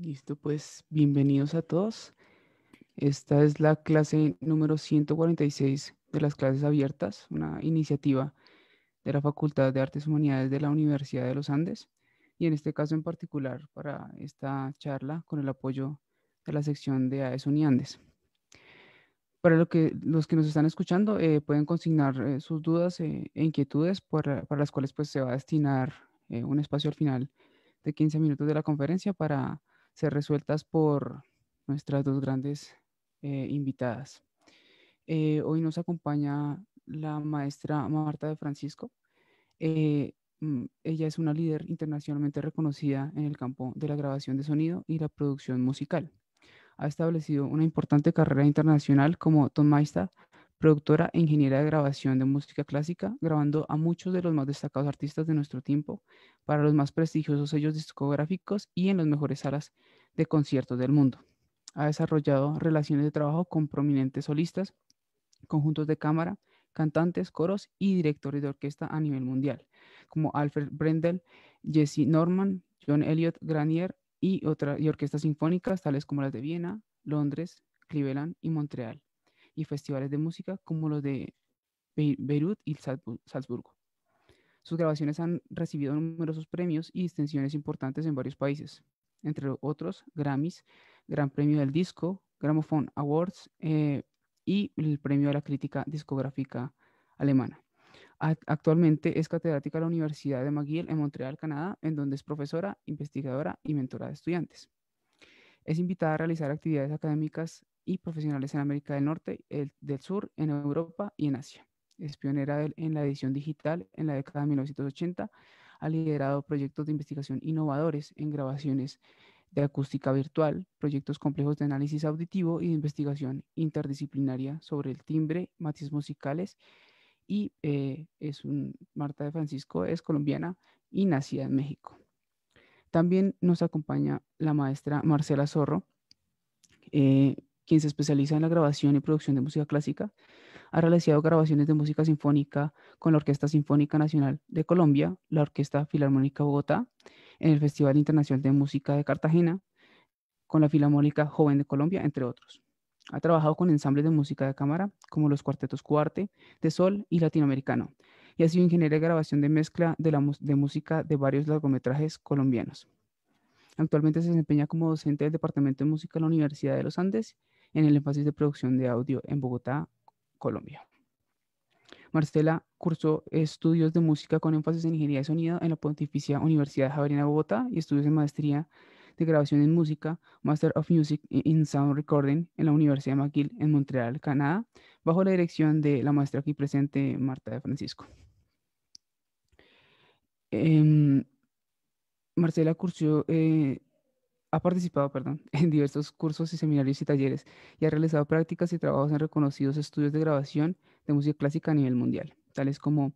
Listo, pues bienvenidos a todos. Esta es la clase número 146 de las clases abiertas, una iniciativa de la Facultad de Artes Humanidades de la Universidad de los Andes y en este caso en particular para esta charla con el apoyo de la sección de AES Uniandes. Para lo que, los que nos están escuchando, eh, pueden consignar eh, sus dudas eh, e inquietudes para las cuales pues, se va a destinar un espacio al final de 15 minutos de la conferencia para ser resueltas por nuestras dos grandes eh, invitadas. Eh, hoy nos acompaña la maestra Marta de Francisco. Eh, mm, ella es una líder internacionalmente reconocida en el campo de la grabación de sonido y la producción musical. Ha establecido una importante carrera internacional como tonmaista productora e ingeniera de grabación de música clásica, grabando a muchos de los más destacados artistas de nuestro tiempo para los más prestigiosos sellos discográficos y en las mejores salas de conciertos del mundo. Ha desarrollado relaciones de trabajo con prominentes solistas, conjuntos de cámara, cantantes, coros y directores de orquesta a nivel mundial, como Alfred Brendel, Jesse Norman, John Elliot Granier y, y orquestas sinfónicas tales como las de Viena, Londres, Cleveland y Montreal y festivales de música como los de Beirut y Salzburgo. Sus grabaciones han recibido numerosos premios y distinciones importantes en varios países, entre otros Grammys, Gran Premio del Disco, Gramophone Awards eh, y el Premio de la Crítica Discográfica Alemana. Actualmente es catedrática en la Universidad de McGill en Montreal, Canadá, en donde es profesora, investigadora y mentora de estudiantes. Es invitada a realizar actividades académicas y profesionales en América del Norte, el, del Sur, en Europa y en Asia. Es pionera en la edición digital en la década de 1980. Ha liderado proyectos de investigación innovadores en grabaciones de acústica virtual, proyectos complejos de análisis auditivo y de investigación interdisciplinaria sobre el timbre, matices musicales y eh, es un, Marta de Francisco es colombiana y nacida en México. También nos acompaña la maestra Marcela Zorro, eh, quien se especializa en la grabación y producción de música clásica, ha realizado grabaciones de música sinfónica con la Orquesta Sinfónica Nacional de Colombia, la Orquesta Filarmónica Bogotá, en el Festival Internacional de Música de Cartagena, con la Filarmónica Joven de Colombia, entre otros. Ha trabajado con ensambles de música de cámara, como los cuartetos Cuarte, de Sol y Latinoamericano, y ha sido ingeniero de grabación de mezcla de, la, de música de varios largometrajes colombianos. Actualmente se desempeña como docente del Departamento de Música de la Universidad de los Andes en el énfasis de producción de audio en Bogotá, Colombia. Marcela cursó estudios de música con énfasis en ingeniería de sonido en la Pontificia Universidad Javeriana Bogotá y estudios de maestría de grabación en música, Master of Music in Sound Recording en la Universidad McGill en Montreal, Canadá, bajo la dirección de la maestra aquí presente, Marta de Francisco. Em, Marcela cursó eh, ha participado perdón, en diversos cursos y seminarios y talleres y ha realizado prácticas y trabajos en reconocidos estudios de grabación de música clásica a nivel mundial, tales como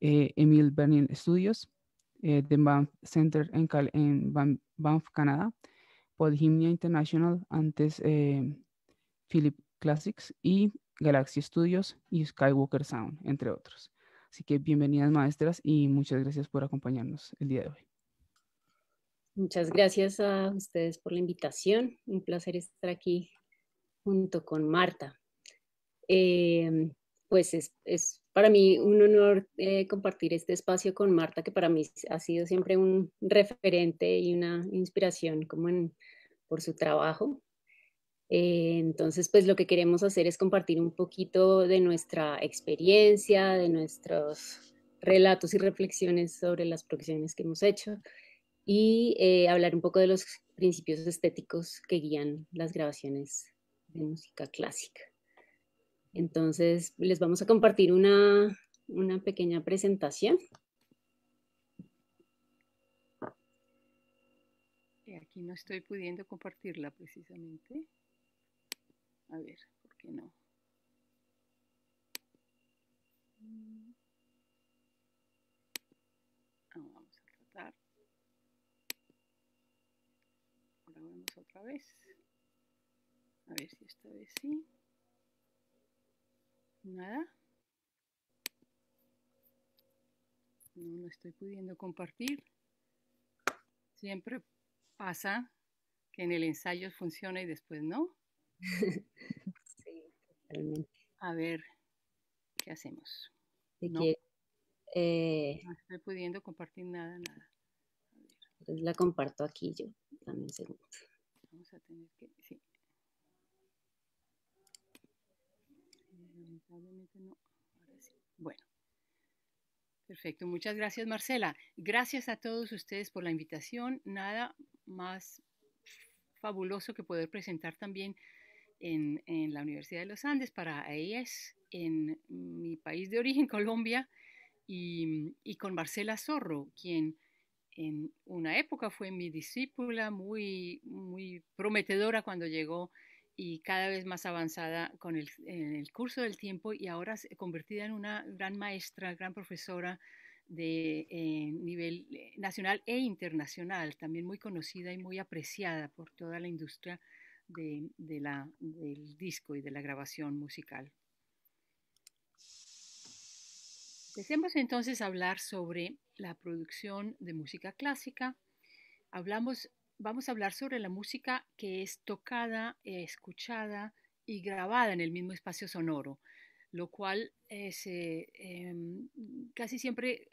eh, Emil Bernin Studios, eh, The Banff Center en, Banff, Canadá, Paul International, antes eh, Philip Classics y Galaxy Studios y Skywalker Sound, entre otros. Así que bienvenidas maestras y muchas gracias por acompañarnos el día de hoy. Muchas gracias a ustedes por la invitación. Un placer estar aquí junto con Marta. Eh, pues es, para mí un honor eh, compartir este espacio con Marta, que para mí ha sido siempre un referente y una inspiración como por su trabajo. Eh, entonces, pues lo que queremos hacer es compartir un poquito de nuestra experiencia, de nuestros relatos y reflexiones sobre las producciones que hemos hecho y eh, hablar un poco de los principios estéticos que guían las grabaciones de música clásica. Entonces, les vamos a compartir una, una pequeña presentación. Eh, aquí no estoy pudiendo compartirla precisamente. A ver, ¿por qué no? otra vez. A ver si esta vez sí. Nada. No, estoy pudiendo compartir. Siempre pasa que en el ensayo funciona y después no. Sí, A ver, ¿qué hacemos? Eh, no, estoy pudiendo compartir nada, nada. A pues La comparto aquí yo, también segundo vamos a tener que, sí. Bueno. Perfecto, muchas gracias Marcela. Gracias a todos ustedes por la invitación. Nada más fabuloso que poder presentar también en, la Universidad de los Andes para AES en mi país de origen, Colombia, y, y con Marcela Zorro, quien en una época fue mi discípula, muy, muy prometedora cuando llegó y cada vez más avanzada con el, el curso del tiempo y ahora convertida en una gran maestra, gran profesora de eh, nivel eh, nacional e internacional, también muy conocida y muy apreciada por toda la industria de, del disco y de la grabación musical. Empecemos entonces a hablar sobre la producción de música clásica. Hablamos, vamos a hablar sobre la música que es tocada, escuchada y grabada en el mismo espacio sonoro, lo cual es, eh, em, casi siempre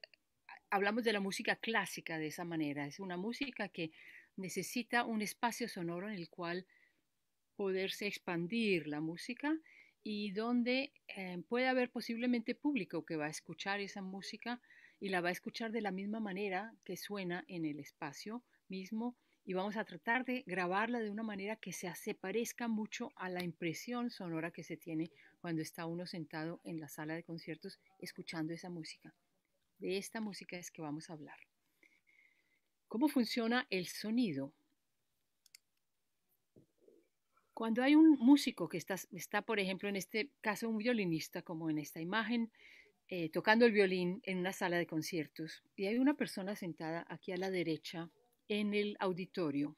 hablamos de la música clásica de esa manera. Es una música que necesita un espacio sonoro en el cual poderse expandir la música y donde eh, puede haber posiblemente público que va a escuchar esa música y la va a escuchar de la misma manera que suena en el espacio mismo y vamos a tratar de grabarla de una manera que se, se mucho a la impresión sonora que se tiene cuando está uno sentado en la sala de conciertos escuchando esa música. De esta música es que vamos a hablar. ¿Cómo funciona el sonido? Cuando hay un músico que está, por ejemplo, en este caso un violinista, como en esta imagen, eh, tocando el violín en una sala de conciertos y hay una persona sentada aquí a la derecha en el auditorio.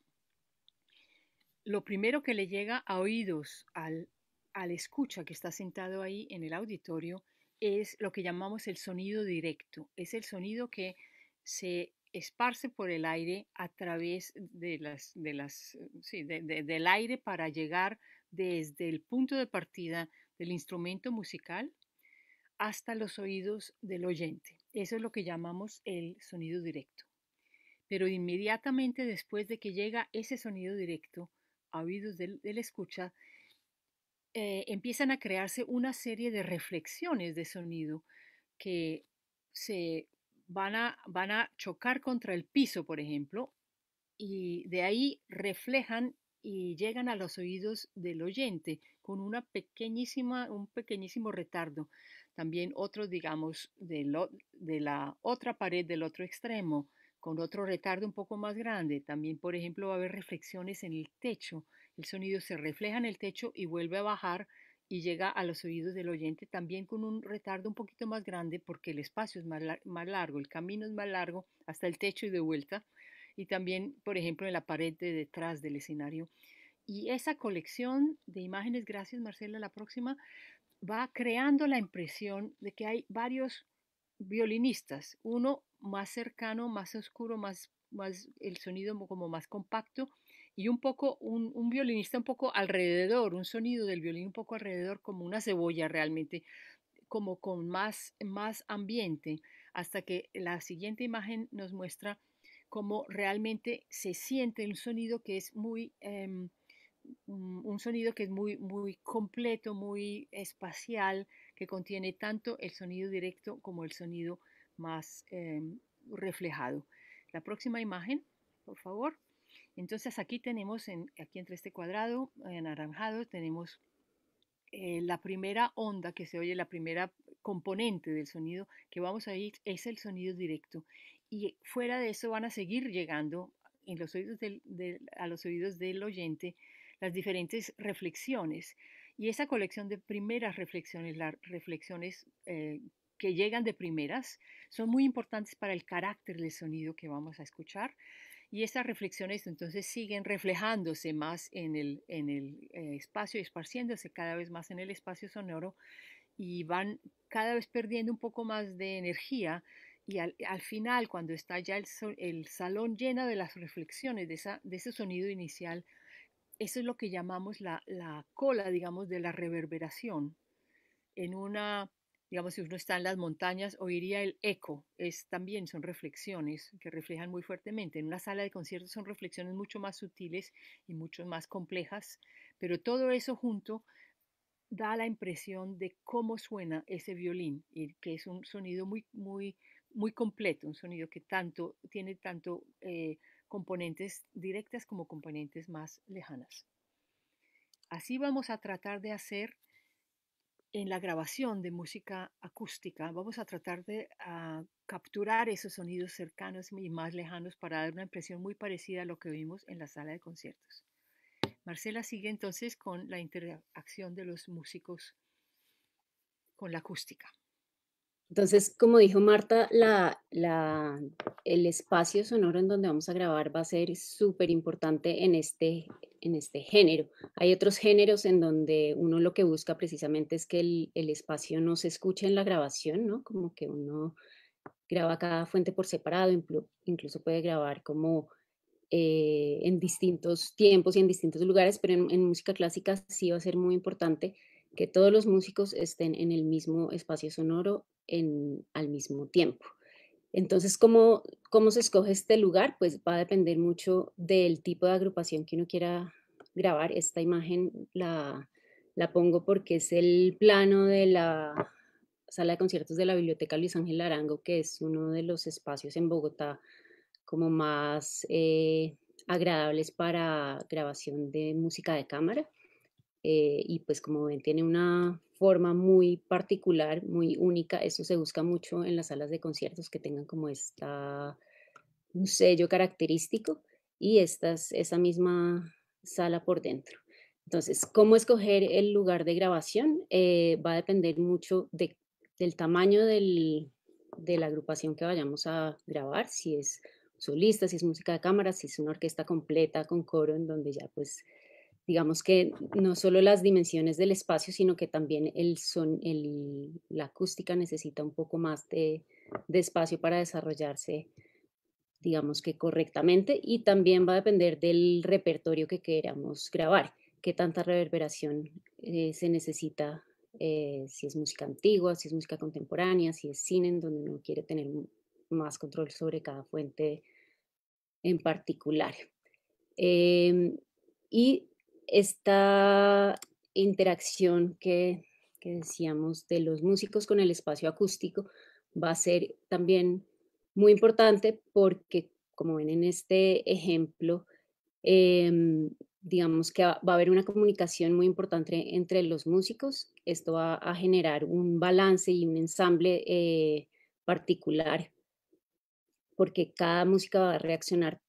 Lo primero que le llega a oídos al, al escucha que está sentado ahí en el auditorio es lo que llamamos el sonido directo. Es el sonido que se esparce por el aire a través de las, las, del aire para llegar desde el punto de partida del instrumento musical hasta los oídos del oyente. Eso es lo que llamamos el sonido directo. Pero inmediatamente después de que llega ese sonido directo a oídos del, del escucha, eh, empiezan a crearse una serie de reflexiones de sonido que se van a, van a chocar contra el piso, por ejemplo, y de ahí reflejan y llegan a los oídos del oyente con una pequeñísima, un pequeñísimo retardo también otro, digamos, de, la otra pared del otro extremo, con otro retardo un poco más grande. También, por ejemplo, va a haber reflexiones en el techo. El sonido se refleja en el techo y vuelve a bajar y llega a los oídos del oyente también con un retardo un poquito más grande porque el espacio es más, más largo, el camino es más largo hasta el techo y de vuelta. Y también, por ejemplo, en la pared de detrás del escenario. Y esa colección de imágenes, gracias Marcela, la próxima, va creando la impresión de que hay varios violinistas, uno más cercano, más oscuro, más, el sonido como más compacto y un poco un, violinista un poco alrededor, un sonido del violín un poco alrededor como una cebolla realmente, como con más, más ambiente, hasta que la siguiente imagen nos muestra cómo realmente se siente un sonido que es muy... Em, Mm, un sonido que es muy, muy completo, muy espacial, que contiene tanto el sonido directo como el sonido más em, reflejado. La próxima imagen, por favor. Entonces aquí tenemos, aquí entre este cuadrado anaranjado, tenemos eh, la primera onda que se oye, la primera componente del sonido que vamos a oír es el sonido directo. Y fuera de eso van a seguir llegando en los oídos a los oídos del oyente las diferentes reflexiones. Y esa colección de primeras reflexiones, las reflexiones eh, que llegan de primeras, son muy importantes para el carácter del sonido que vamos a escuchar. Y esas reflexiones entonces siguen reflejándose más en el, eh, espacio y esparciéndose cada vez más en el espacio sonoro y van cada vez perdiendo un poco más de energía y al, final, cuando está ya el, salón lleno de las reflexiones, de, de ese sonido inicial, eso es lo que llamamos la, cola, digamos, de la reverberación. En una digamos, si uno está en las montañas, oiría el eco. Es, también son reflexiones que reflejan muy fuertemente. En una sala de conciertos son reflexiones mucho más sutiles y mucho más complejas, pero todo eso junto da la impresión de cómo suena ese violín, y que es un sonido muy, muy, muy completo, un sonido que tanto, tiene tanto eh, componentes directas como componentes más lejanas. Así vamos a tratar de hacer en la grabación de música acústica, vamos a tratar de ah, capturar esos sonidos cercanos y más lejanos para dar una impresión muy parecida a lo que vimos en la sala de conciertos. Marcela sigue entonces con la interacción de los músicos con la acústica. Entonces, como dijo Marta, la, el espacio sonoro en donde vamos a grabar va a ser súper importante en este, en este género. Hay otros géneros en donde uno lo que busca precisamente es que el, espacio no se escuche en la grabación, ¿no? Como que uno graba cada fuente por separado, incluso puede grabar como eh, en distintos tiempos y en distintos lugares, pero en, en música clásica sí va a ser muy importante que todos los músicos estén en el mismo espacio sonoro al mismo tiempo. Entonces, ¿cómo, ¿cómo se escoge este lugar? Pues va a depender mucho del tipo de agrupación que uno quiera grabar. Esta imagen la, la pongo porque es el plano de la sala de conciertos de la Biblioteca Luis Ángel Arango, que es uno de los espacios en Bogotá como más eh, agradables para grabación de música de cámara. Eh, y pues como ven, tiene una forma muy particular, muy única. Eso se busca mucho en las salas de conciertos que tengan como esta, un sello característico y esta es esa misma sala por dentro. Entonces, ¿cómo escoger el lugar de grabación? Eh, va a depender mucho del tamaño de la agrupación que vayamos a grabar, si es solista, si es música de cámara, si es una orquesta completa con coro, en donde ya pues digamos que no solo las dimensiones del espacio, sino que también el son, el, la acústica necesita un poco más de, espacio para desarrollarse, digamos que correctamente, y también va a depender del repertorio que queramos grabar, qué tanta reverberación eh, se necesita, eh, si es música antigua, si es música contemporánea, si es cine, en donde uno quiere tener más control sobre cada fuente en particular. Em, y esta interacción que, decíamos de los músicos con el espacio acústico va a ser también muy importante porque, como ven en este ejemplo, em, digamos que va a haber una comunicación muy importante entre los músicos. Esto va a generar un balance y un ensamble eh, particular, porque cada música va a reaccionar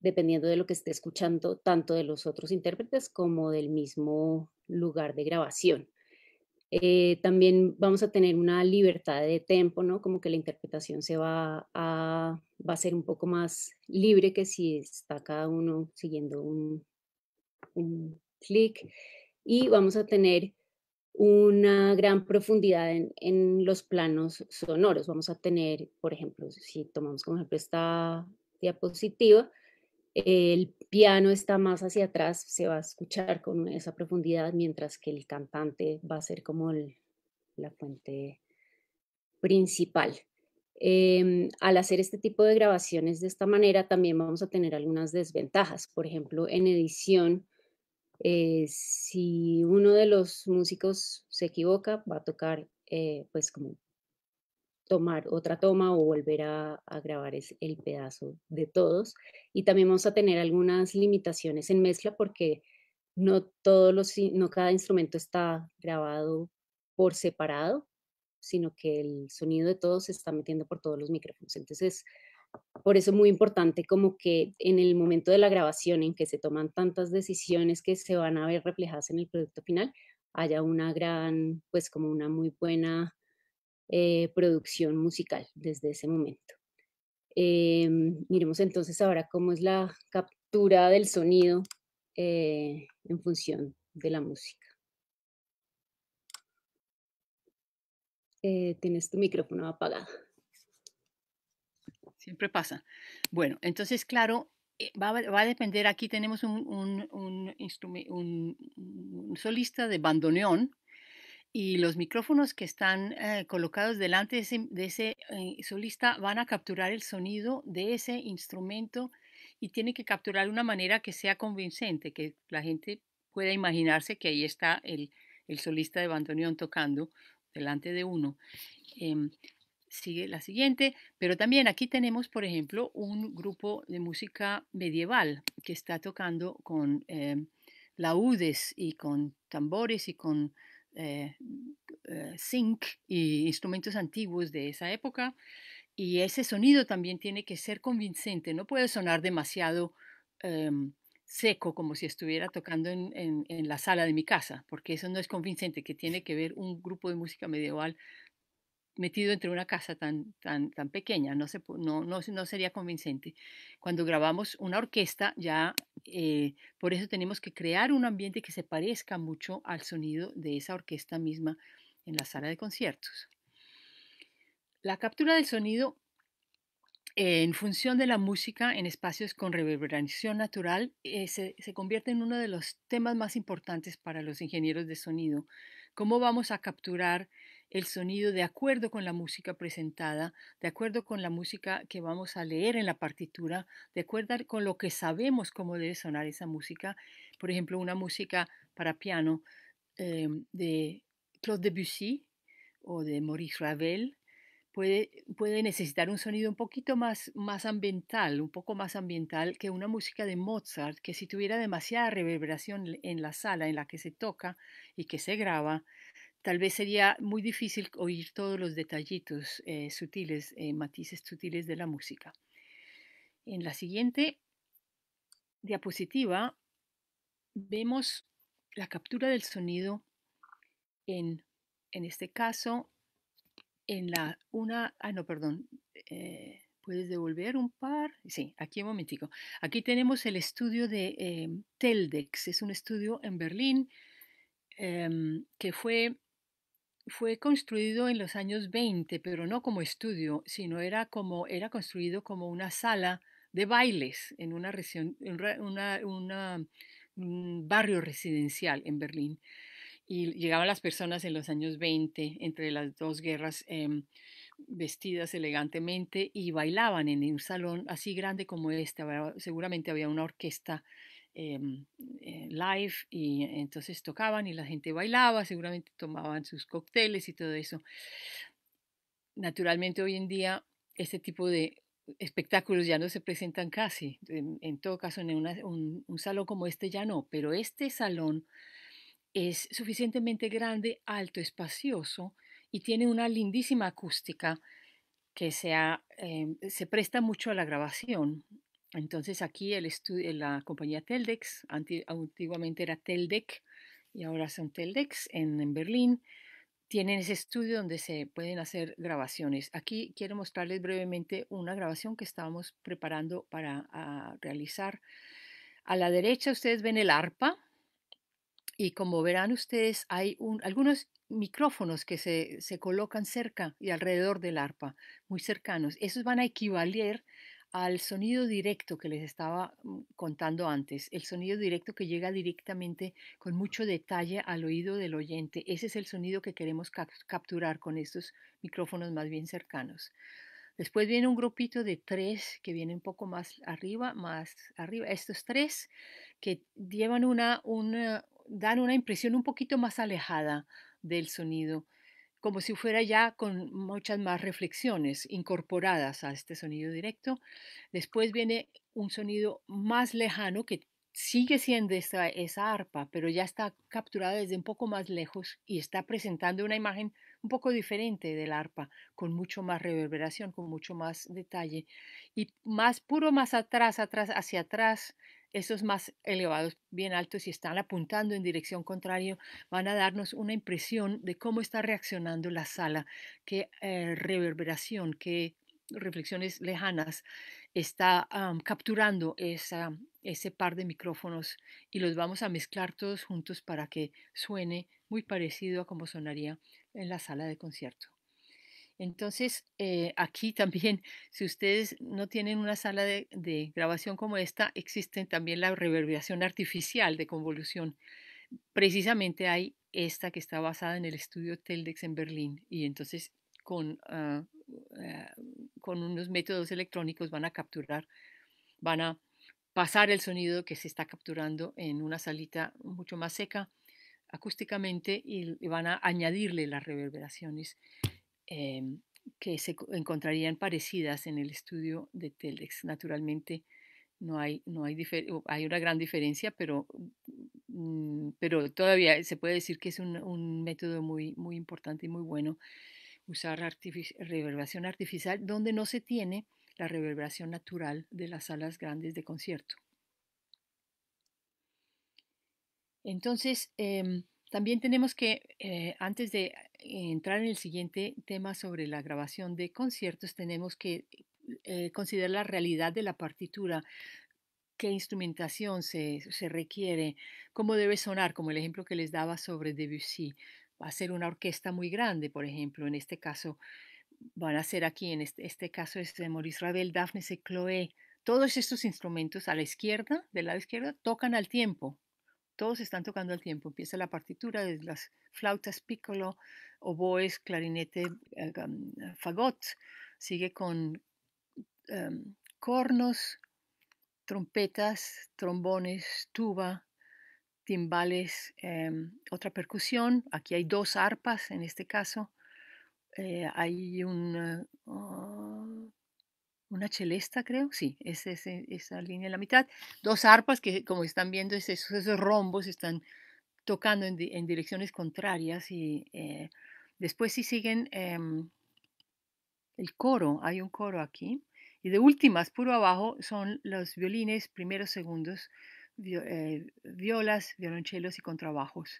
dependiendo de lo que esté escuchando, tanto de los otros intérpretes como del mismo lugar de grabación. Eh, también vamos a tener una libertad de tempo, ¿no? Como que la interpretación se va a, va ser un poco más libre que si está cada uno siguiendo un, un clic. Y vamos a tener una gran profundidad en, en, los planos sonoros. Vamos a tener, por ejemplo, si tomamos como ejemplo esta diapositiva, el piano está más hacia atrás, se va a escuchar con esa profundidad, mientras que el cantante va a ser como la fuente principal. Em, al hacer este tipo de grabaciones de esta manera, también vamos a tener algunas desventajas. Por ejemplo, en edición, eh, si uno de los músicos se equivoca, va a tocar eh, pues como tomar otra toma o volver a, grabar es el pedazo de todos. Y también vamos a tener algunas limitaciones en mezcla porque no todos los, no cada instrumento está grabado por separado, sino que el sonido de todos se está metiendo por todos los micrófonos. Entonces, por eso es muy importante como que en el momento de la grabación en que se toman tantas decisiones que se van a ver reflejadas en el producto final, haya una gran, pues como una muy buena eh, producción musical desde ese momento. Em, miremos entonces ahora cómo es la captura del sonido eh, en función de la música. Eh, tienes tu micrófono apagado. Siempre pasa. Bueno, entonces, claro, Va, a depender, aquí tenemos un solista de bandoneón y los micrófonos que están eh, colocados delante de ese, eh, solista van a capturar el sonido de ese instrumento y tiene que capturar de una manera que sea convincente, que la gente pueda imaginarse que ahí está el, el solista de bandoneón tocando delante de uno. Em, sigue la siguiente, pero también aquí tenemos, por ejemplo, un grupo de música medieval que está tocando con em, laúdes y con tambores y con eh, eh y instrumentos antiguos de esa época. Y ese sonido también tiene que ser convincente, no puede sonar demasiado em, seco, como si estuviera tocando en, la sala de mi casa, porque eso no es convincente, que tiene que ver un grupo de música medieval metido entre una casa tan, tan, tan pequeña, no, se, no, no, sería convincente. Cuando grabamos una orquesta, ya eh, por eso tenemos que crear un ambiente que se parezca mucho al sonido de esa orquesta misma en la sala de conciertos. La captura del sonido en función de la música en espacios con reverberación natural eh, se, se convierte en uno de los temas más importantes para los ingenieros de sonido. ¿Cómo vamos a capturar el sonido de acuerdo con la música presentada, de acuerdo con la música que vamos a leer en la partitura, de acuerdo con lo que sabemos cómo debe sonar esa música. Por ejemplo, una música para piano em, de Claude Debussy o de Maurice Ravel puede, puede necesitar un sonido un poquito más, más ambiental, un poco más ambiental que una música de Mozart, que si tuviera demasiada reverberación en la sala en la que se toca y que se graba, Tal vez sería muy difícil oír todos los detallitos eh, sutiles, eh, matices sutiles de la música. En la siguiente diapositiva vemos la captura del sonido en, este caso, en la una, ah no, perdón, eh, puedes devolver un par, sí, aquí un momentico. Aquí tenemos el estudio de em, Teldex, es un estudio en Berlín em, que fue fue construido en los años 20, pero no como estudio, sino era como era construido como una sala de bailes en una, región, una, un barrio residencial en Berlín. Y llegaban las personas en los años 20, entre las dos guerras, em, vestidas elegantemente y bailaban en un salón así grande como este. Seguramente había una orquesta Em, eh, live y entonces tocaban y la gente bailaba, seguramente tomaban sus cócteles y todo eso. Naturalmente hoy en día este tipo de espectáculos ya no se presentan casi, en, todo caso en un, salón como este ya no, pero este salón es suficientemente grande, alto, espacioso y tiene una lindísima acústica que se em, presta mucho a la grabación entonces aquí el estudio, eh, la compañía Teldex, antiguamente era Teldec y ahora son Teldex en, Berlín, tienen ese estudio donde se pueden hacer grabaciones. Aquí quiero mostrarles brevemente una grabación que estábamos preparando para ah, realizar. A la derecha ustedes ven el arpa y como verán ustedes hay algunos micrófonos que se, se, colocan cerca y alrededor del arpa, muy cercanos. Esos van a equivaler al sonido directo que les estaba mm, contando antes, el sonido directo que llega directamente con mucho detalle al oído del oyente. Ese es el sonido que queremos capturar con estos micrófonos más bien cercanos. Después viene un grupito de tres que viene un poco más arriba, más arriba. Estos tres que llevan dan una impresión un poquito más alejada del sonido como si fuera ya con muchas más reflexiones incorporadas a este sonido directo. Después viene un sonido más lejano que sigue siendo esa, arpa, pero ya está capturada desde un poco más lejos y está presentando una imagen un poco diferente de la arpa, con mucho más reverberación, con mucho más detalle y más puro más atrás, atrás, hacia atrás, estos más elevados, bien altos, si están apuntando en dirección contraria, van a darnos una impresión de cómo está reaccionando la sala, qué eh, reverberación, qué reflexiones lejanas está capturando ese par de micrófonos y los vamos a mezclar todos juntos para que suene muy parecido a como sonaría en la sala de concierto. Entonces, eh, aquí también, si ustedes no tienen una sala de, grabación como esta, existen también la reverberación artificial de convolución. Precisamente hay esta que está basada en el estudio Teldex en Berlín y entonces ah, eh, con, unos métodos electrónicos van a capturar, van a pasar el sonido que se está capturando en una salita mucho más seca acústicamente y van a añadirle las reverberaciones Em, que se encontrarían parecidas en el estudio de Telex. Naturalmente, no hay, no hay, hay una gran diferencia, pero, mm, pero todavía se puede decir que es un, método muy, muy importante y muy bueno usar reverberación artificial donde no se tiene la reverberación natural de las salas grandes de concierto. Entonces, em, también tenemos que, eh, antes de entrar en el siguiente tema sobre la grabación de conciertos, tenemos que eh, considerar la realidad de la partitura, qué instrumentación se, requiere, cómo debe sonar, como el ejemplo que les daba sobre Debussy. Va a ser una orquesta muy grande, por ejemplo, en este caso van a ser aquí, en este, este caso es de Maurice Ravel, Daphne C. Chloé. Todos estos instrumentos a la izquierda, del lado izquierdo, tocan al tiempo, todos están tocando al tiempo. Empieza la partitura de las flautas, piccolo, oboes, clarinete, eh, um, eh, fagot. Sigue con em, cornos, trompetas, trombones, tuba, timbales, em, otra percusión. Aquí hay dos arpas en este caso. Eh, hay un, una celesta, creo, sí, es, esa línea en la mitad, dos arpas que, como están viendo, esos, esos, rombos están tocando en, direcciones contrarias y eh, después sí siguen em, el coro, hay un coro aquí, y de últimas, puro abajo, son los violines, primeros, segundos, eh, violas, violonchelos y contrabajos.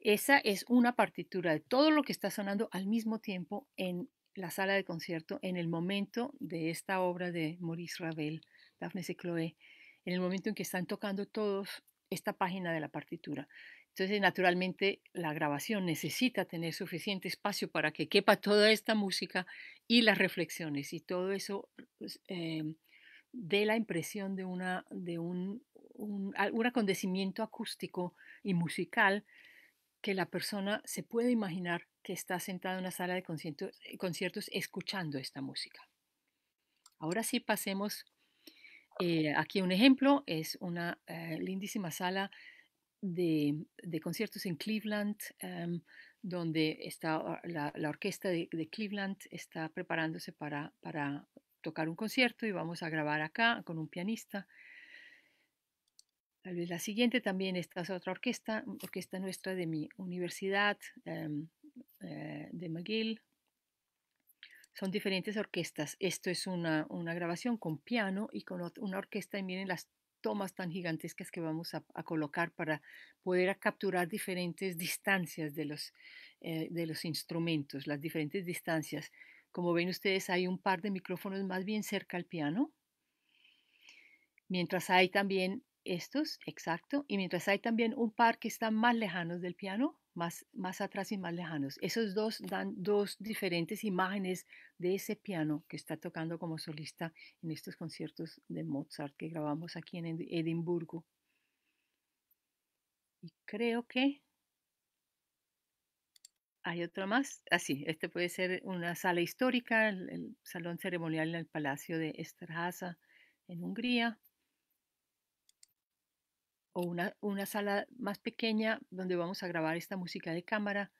Esa es una partitura de todo lo que está sonando al mismo tiempo en la sala de concierto en el momento de esta obra de Maurice Ravel, Daphne et Chloé, en el momento en que están tocando todos esta página de la partitura. Entonces, naturalmente, la grabación necesita tener suficiente espacio para que quepa toda esta música y las reflexiones y todo eso eh, dé la impresión de, una, de un, un, un acontecimiento acústico y musical que la persona se puede imaginar que está sentada en una sala de eh, conciertos, escuchando esta música. Ahora sí pasemos. Eh, aquí un ejemplo es una eh, lindísima sala de, conciertos en Cleveland, em, donde está la, orquesta de, Cleveland está preparándose para, tocar un concierto y vamos a grabar acá con un pianista. la siguiente también, esta es otra orquesta, orquesta nuestra de mi universidad, em, eh, de McGill. Son diferentes orquestas. Esto es una, grabación con piano y con una orquesta y miren las tomas tan gigantescas que vamos a, colocar para poder capturar diferentes distancias de los, eh, de los instrumentos, las diferentes distancias. Como ven ustedes, hay un par de micrófonos más bien cerca al piano, mientras hay también estos, exacto, y mientras hay también un par que están más lejanos del piano, más, atrás y más lejanos. Esos dos dan dos diferentes imágenes de ese piano que está tocando como solista en estos conciertos de Mozart que grabamos aquí en Edimburgo. Y creo que hay otra más. Así, ah, este puede ser una sala histórica, el, salón ceremonial en el Palacio de Esterhaza en Hungría o una, sala más pequeña donde vamos a grabar esta música de cámara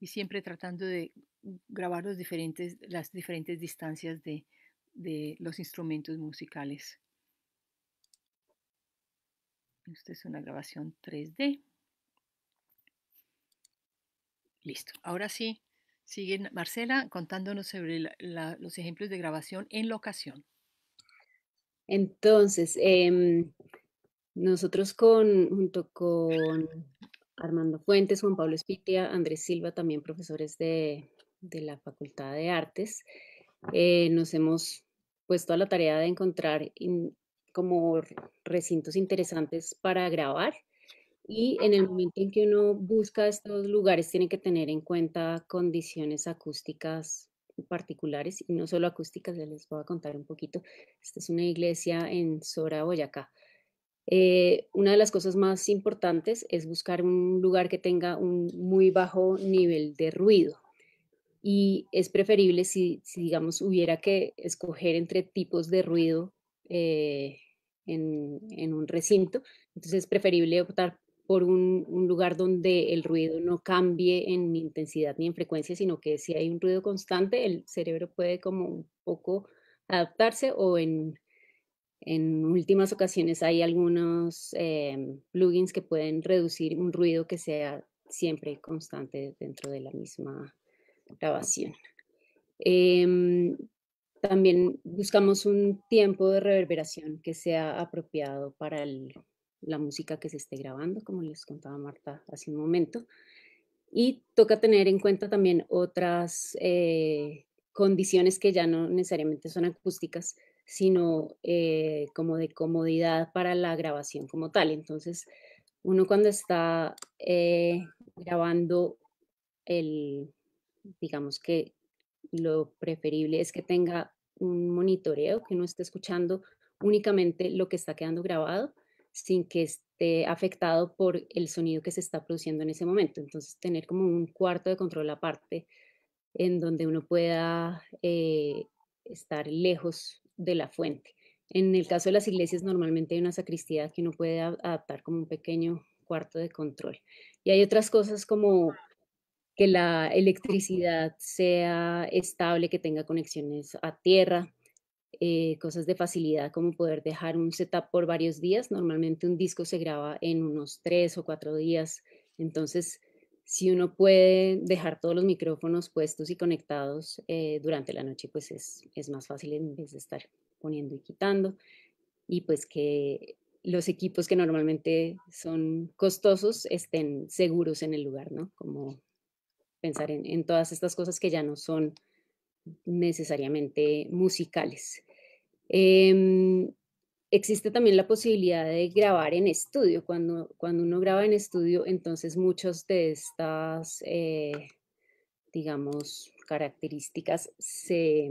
y siempre tratando de grabar los diferentes, las diferentes distancias de, de los instrumentos musicales. Esta es una grabación 3D. Listo. Ahora sí, sigue Marcela contándonos sobre los ejemplos de grabación en locación. Entonces, em, nosotros con, junto con Armando Fuentes, Juan Pablo Espitia, Andrés Silva, también profesores de, la Facultad de Artes, eh, nos hemos puesto a la tarea de encontrar como recintos interesantes para grabar y en el momento en que uno busca estos lugares tiene que tener en cuenta condiciones acústicas particulares y no solo acústicas, les voy a contar un poquito. Esta es una iglesia en Sora, Boyacá. Eh, una de las cosas más importantes es buscar un lugar que tenga un muy bajo nivel de ruido. Y es preferible si, digamos, hubiera que escoger entre tipos de ruido eh, en, un recinto. Entonces es preferible optar por un, un, lugar donde el ruido no cambie en intensidad ni en frecuencia, sino que si hay un ruido constante, el cerebro puede como un poco adaptarse o en en últimas ocasiones hay algunos em, plugins que pueden reducir un ruido que sea siempre constante dentro de la misma grabación. Em, también buscamos un tiempo de reverberación que sea apropiado para la música que se esté grabando, como les contaba Marta hace un momento. Y toca tener en cuenta también otras eh, condiciones que ya no necesariamente son acústicas, sino eh, como de comodidad para la grabación como tal. Entonces, uno cuando está eh, grabando el, digamos que lo preferible es que tenga un monitoreo, que uno esté escuchando únicamente lo que está quedando grabado sin que esté afectado por el sonido que se está produciendo en ese momento. Entonces, tener como un cuarto de control aparte en donde uno pueda eh, estar lejos de la fuente. En el caso de las iglesias normalmente hay una sacristía que uno puede adaptar como un pequeño cuarto de control. Y hay otras cosas como que la electricidad sea estable, que tenga conexiones a tierra, eh, cosas de facilidad como poder dejar un setup por varios días. Normalmente un disco se graba en unos tres o cuatro días. Entonces, si uno puede dejar todos los micrófonos puestos y conectados eh, durante la noche, pues es, es más fácil en vez de estar poniendo y quitando. Y pues que los equipos que normalmente son costosos estén seguros en el lugar, ¿no? Como pensar en, en todas estas cosas que ya no son necesariamente musicales. Eh, existe también la posibilidad de grabar en estudio. Cuando, cuando uno graba en estudio, entonces muchas de estas, eh, digamos, características se,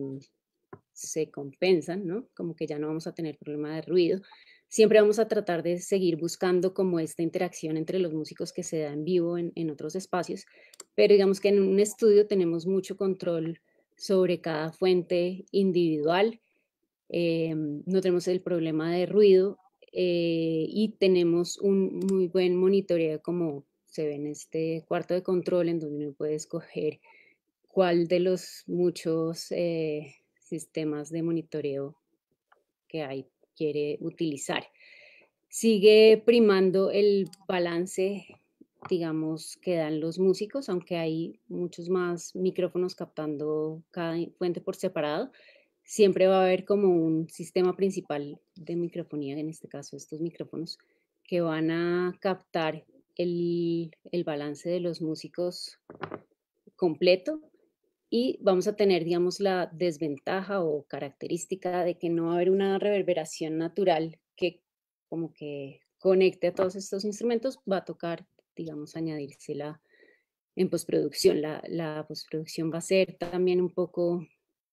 compensan, ¿no? Como que ya no vamos a tener problema de ruido. Siempre vamos a tratar de seguir buscando como esta interacción entre los músicos que se da en vivo en, en otros espacios, pero digamos que en un estudio tenemos mucho control sobre cada fuente individual Em, no tenemos el problema de ruido eh, y tenemos un muy buen monitoreo como se ve en este cuarto de control en donde uno puede escoger cuál de los muchos eh, sistemas de monitoreo que hay quiere utilizar. Sigue primando el balance, digamos, que dan los músicos, aunque hay muchos más micrófonos captando cada fuente por separado, siempre va a haber como un sistema principal de microfonía, en este caso estos micrófonos, que van a captar el, balance de los músicos completo y vamos a tener, digamos, la desventaja o característica de que no va a haber una reverberación natural que como que conecte a todos estos instrumentos, va a tocar, digamos, añadirse en postproducción. La, la postproducción va a ser también un poco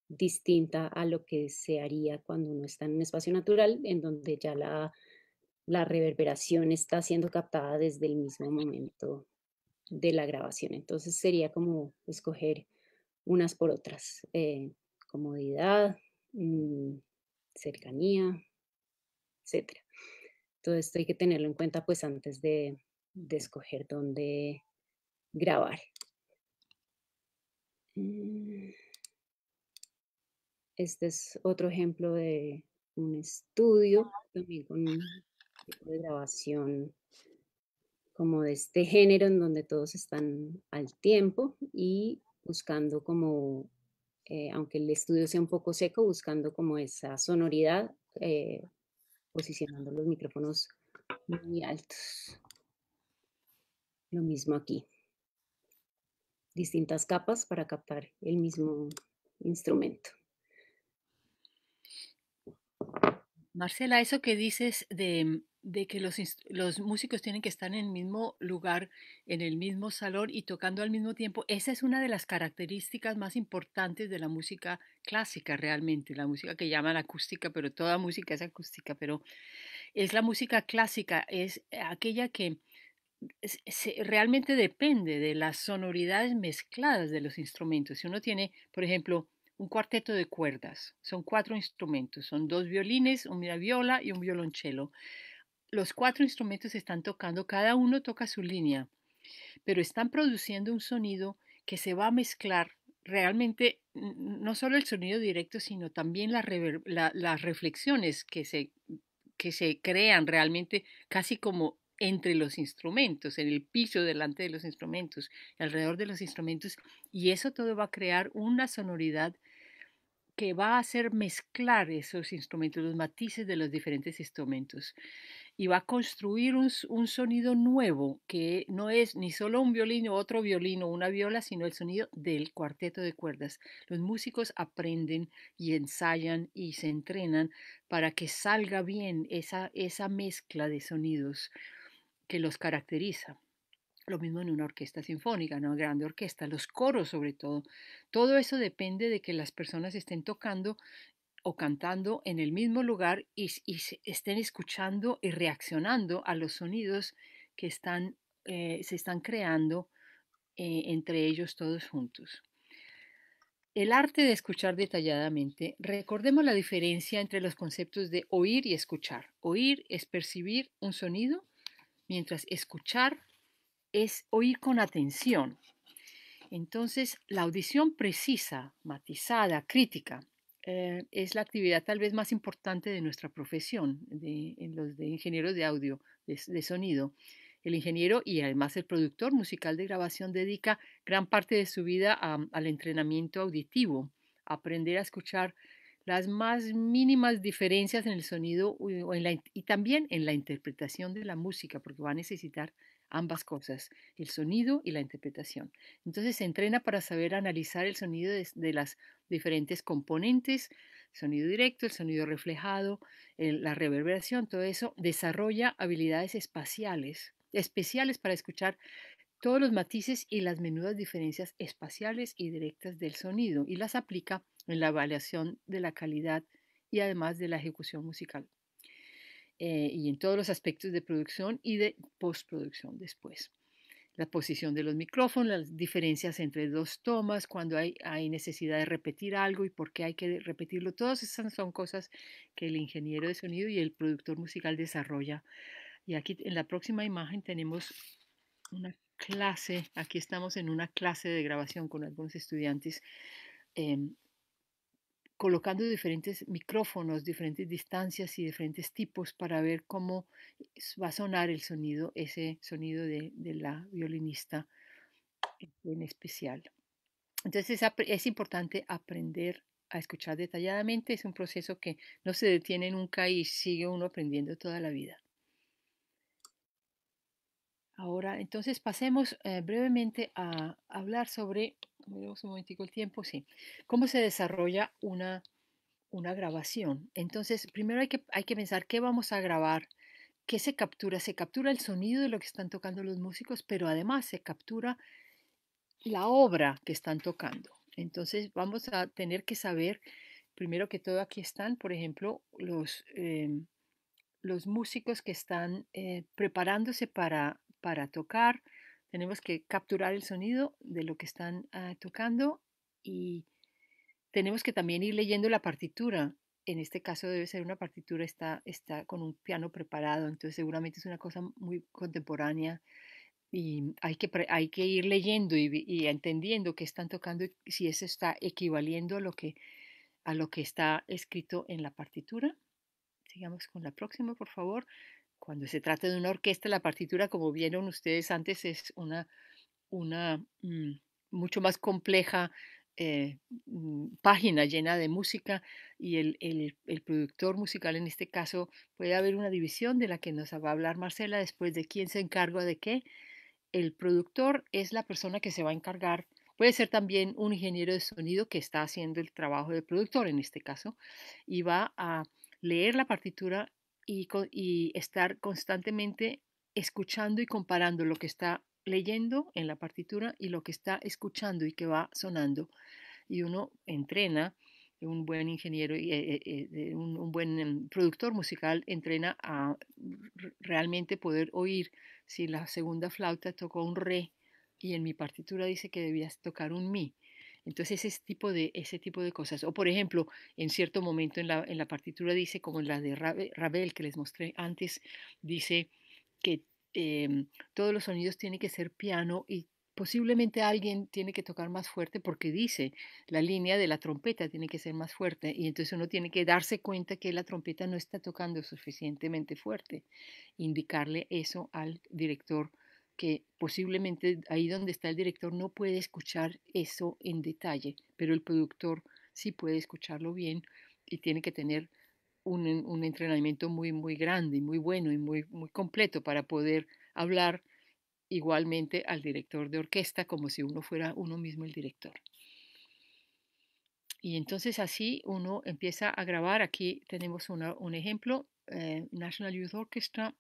distinta a lo que se haría cuando uno está en un espacio natural, en donde ya la, reverberación está siendo captada desde el mismo momento de la grabación. Entonces sería como escoger unas por otras, eh, comodidad, mm, cercanía, etc. Todo esto hay que tenerlo en cuenta pues antes de, escoger dónde grabar. Mm. Este es otro ejemplo de un estudio, también con de grabación como de este género en donde todos están al tiempo y buscando como, eh, aunque el estudio sea un poco seco, buscando como esa sonoridad, eh, posicionando los micrófonos muy altos. Lo mismo aquí. Distintas capas para captar el mismo instrumento. Marcela, eso que dices de, mm, que los, músicos tienen que estar en el mismo lugar, en el mismo salón y tocando al mismo tiempo, esa es una de las características más importantes de la música clásica realmente, la música que llaman acústica, pero toda música es acústica, pero es la música clásica, es aquella que realmente depende de las sonoridades mezcladas de los instrumentos. Si uno tiene, por ejemplo, un cuarteto de cuerdas. Son cuatro instrumentos, son dos violines, una viola y un violonchelo. Los cuatro instrumentos están tocando, cada uno toca su línea, pero están produciendo un sonido que se va a mezclar realmente no solo el sonido directo, sino también las reflexiones que se, que se crean realmente casi como entre los instrumentos, en el piso delante de los instrumentos, alrededor de los instrumentos, y eso todo va a crear una sonoridad que va a hacer mezclar esos instrumentos, los matices de los diferentes instrumentos. Y va a construir un, sonido nuevo que no es ni solo un violín o otro violín o una viola, sino el sonido del cuarteto de cuerdas. Los músicos aprenden y ensayan y se entrenan para que salga bien esa mezcla de sonidos que los caracteriza. Lo mismo en una orquesta sinfónica, en una grande orquesta, los coros sobre todo. Todo eso depende de que las personas estén tocando o cantando en el mismo lugar y, estén escuchando y reaccionando a los sonidos que están, eh, se están creando eh, entre ellos todos juntos. El arte de escuchar detalladamente. Recordemos la diferencia entre los conceptos de oír y escuchar. Oír es percibir un sonido, mientras escuchar es oír con atención. Entonces, la audición precisa, matizada, crítica, eh, es la actividad tal vez más importante de nuestra profesión, de, en los de ingenieros de audio, de, sonido. El ingeniero y además el productor musical de grabación dedica gran parte de su vida al entrenamiento auditivo, aprender a escuchar las más mínimas diferencias en el sonido y también en la interpretación de la música, porque va a necesitar ambas cosas, el sonido y la interpretación. Entonces se entrena para saber analizar el sonido de, las diferentes componentes, sonido directo, el sonido reflejado, la reverberación, todo eso. Desarrolla habilidades espaciales, especiales para escuchar todos los matices y las menudas diferencias espaciales y directas del sonido y las aplica en la evaluación de la calidad y además de la ejecución musical. Eh, y en todos los aspectos de producción y de postproducción después. La posición de los micrófonos, las diferencias entre dos tomas, cuando hay, hay necesidad de repetir algo y por qué hay que repetirlo. Todas esas son cosas que el ingeniero de sonido y el productor musical desarrolla. Y aquí en la próxima imagen tenemos una clase, aquí estamos en una clase de grabación con algunos estudiantes em, colocando diferentes micrófonos, diferentes distancias y diferentes tipos para ver cómo va a sonar el sonido, ese sonido de, la violinista en especial. Entonces es, importante aprender a escuchar detalladamente, es un proceso que no se detiene nunca y sigue uno aprendiendo toda la vida. Ahora, entonces pasemos eh, brevemente a hablar sobre el tiempo, sí. ¿Cómo se desarrolla una, grabación? Entonces, primero hay que, hay que pensar qué vamos a grabar, qué se captura. Se captura el sonido de lo que están tocando los músicos, pero además se captura la obra que están tocando. Entonces, vamos a tener que saber, primero que todo, aquí están, por ejemplo, los, em, los músicos que están eh, preparándose para tocar tenemos que capturar el sonido de lo que están ah, tocando y tenemos que también ir leyendo la partitura. En este caso debe ser una partitura, está, está con un piano preparado, entonces seguramente es una cosa muy contemporánea y hay que, hay que ir leyendo y, y, entendiendo qué están tocando y si eso está equivaliendo lo que, a lo que está escrito en la partitura. Sigamos con la próxima, por favor. Cuando se trata de una orquesta, la partitura, como vieron ustedes antes, es una, una mm, mucho más compleja eh, mm, página llena de música y el, el, productor musical en este caso puede haber una división de la que nos va a hablar Marcela después de quién se encarga de qué. El productor es la persona que se va a encargar, puede ser también un ingeniero de sonido que está haciendo el trabajo de productor en este caso y va a leer la partitura y, estar constantemente escuchando y comparando lo que está leyendo en la partitura y lo que está escuchando y que va sonando. Y uno entrena, un buen ingeniero, y eh, eh, eh, un, un, buen em, productor musical entrena a realmente poder oír si la segunda flauta tocó un re y en mi partitura dice que debías tocar un mi. Entonces ese tipo de, ese tipo de cosas. O por ejemplo, en cierto momento en la, en la partitura dice, como en la de Ravel que les mostré antes, dice que em, todos los sonidos tienen que ser piano y posiblemente alguien tiene que tocar más fuerte porque dice la línea de la trompeta tiene que ser más fuerte y entonces uno tiene que darse cuenta que la trompeta no está tocando suficientemente fuerte, indicarle eso al director que posiblemente ahí donde está el director no puede escuchar eso en detalle, pero el productor sí puede escucharlo bien y tiene que tener un, entrenamiento muy, muy grande y muy bueno y muy, muy completo para poder hablar igualmente al director de orquesta como si uno fuera uno mismo el director. Y entonces así uno empieza a grabar. Aquí tenemos un ejemplo, eh, National Youth Orchestra,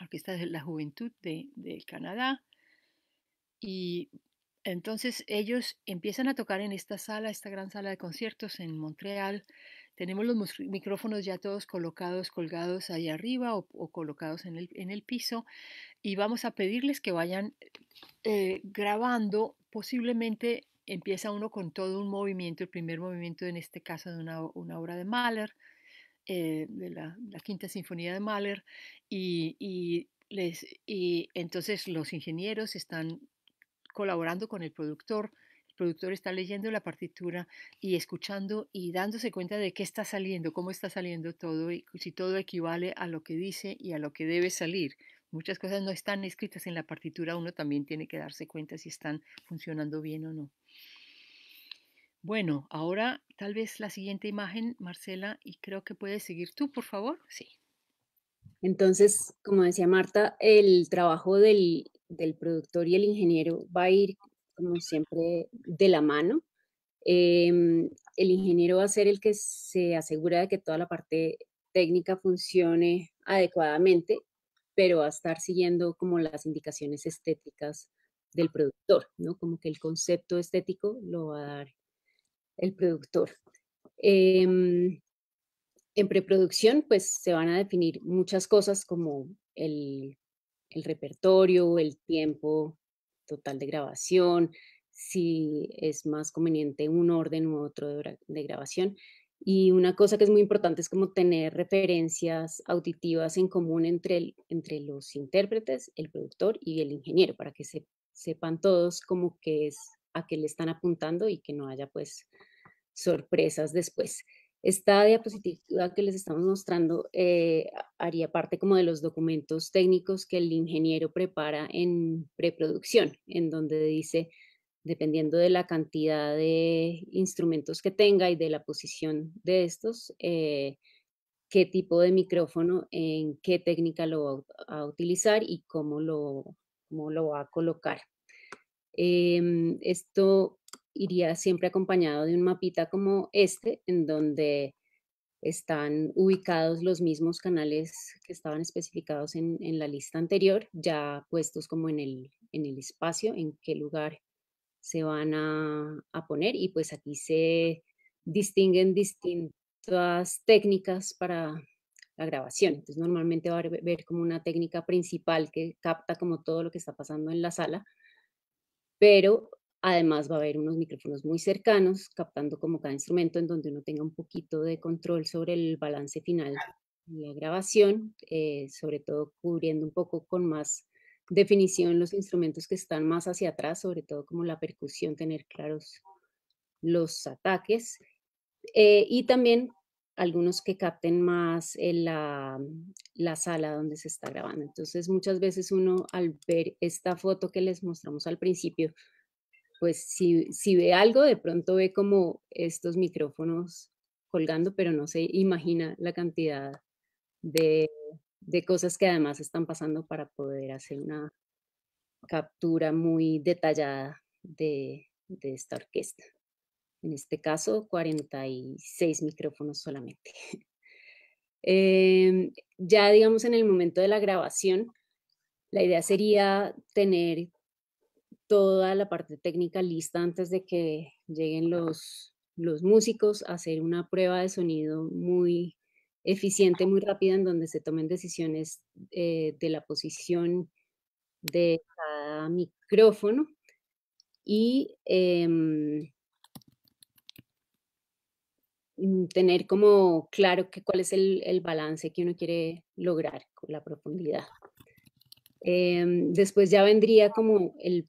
Orquesta de la Juventud de, Canadá. Y entonces ellos empiezan a tocar en esta sala, esta gran sala de conciertos en Montreal. Tenemos los micrófonos ya todos colocados, colgados ahí arriba o, colocados en el, piso. Y vamos a pedirles que vayan eh, grabando. Posiblemente empieza uno con todo un movimiento, el primer movimiento en este caso de una, una obra de Mahler eh, de la, Quinta Sinfonía de Mahler, y, y, entonces los ingenieros están colaborando con el productor el productor está leyendo la partitura y escuchando y dándose cuenta de qué está saliendo, cómo está saliendo todo y si todo equivale a lo que dice y a lo que debe salir. Muchas cosas no están escritas en la partitura, uno también tiene que darse cuenta si están funcionando bien o no. Bueno, ahora tal vez la siguiente imagen, Marcela, y creo que puedes seguir tú, por favor. Sí. Entonces, como decía Marta, el trabajo del, productor y el ingeniero va a ir, como siempre, de la mano. Em, el ingeniero va a ser el que se asegura de que toda la parte técnica funcione adecuadamente, pero va a estar siguiendo como las indicaciones estéticas del productor, ¿no? Como que el concepto estético lo va a dar el productor. Em, en preproducción, pues se van a definir muchas cosas como el, el, repertorio, el tiempo total de grabación, si es más conveniente un orden u otro de, grabación. Y una cosa que es muy importante es como tener referencias auditivas en común entre, entre los intérpretes, el productor y el ingeniero, para que se, sepan todos como que es a qué le están apuntando y que no haya pues sorpresas después. Esta diapositiva que les estamos mostrando eh, haría parte como de los documentos técnicos que el ingeniero prepara en preproducción, en donde dice, dependiendo de la cantidad de instrumentos que tenga y de la posición de estos, eh, qué tipo de micrófono, en qué técnica lo va a utilizar y cómo lo, cómo lo va a colocar. Em, esto iría siempre acompañado de un mapita como este, en donde están ubicados los mismos canales que estaban especificados en, en la lista anterior, ya puestos como en el, en el espacio, en qué lugar se van a, poner y pues aquí se distinguen distintas técnicas para la grabación. Entonces normalmente va a ver como una técnica principal que capta como todo lo que está pasando en la sala pero además va a haber unos micrófonos muy cercanos, captando como cada instrumento en donde uno tenga un poquito de control sobre el balance final de la grabación, eh, sobre todo cubriendo un poco con más definición los instrumentos que están más hacia atrás, sobre todo como la percusión, tener claros los ataques. Eh, y también algunos que capten más en la, sala donde se está grabando. Entonces, muchas veces uno al ver esta foto que les mostramos al principio, pues si, ve algo, de pronto ve como estos micrófonos colgando, pero no se imagina la cantidad de, cosas que además están pasando para poder hacer una captura muy detallada de esta orquesta en este caso 46 micrófonos solamente. Em, ya digamos en el momento de la grabación, la idea sería tener toda la parte técnica lista antes de que lleguen los, los músicos, hacer una prueba de sonido muy eficiente, muy rápida, en donde se tomen decisiones eh, de la posición de cada micrófono y em, Mm, tener como claro que cuál es el, el balance que uno quiere lograr con la profundidad. Em, después ya vendría como el,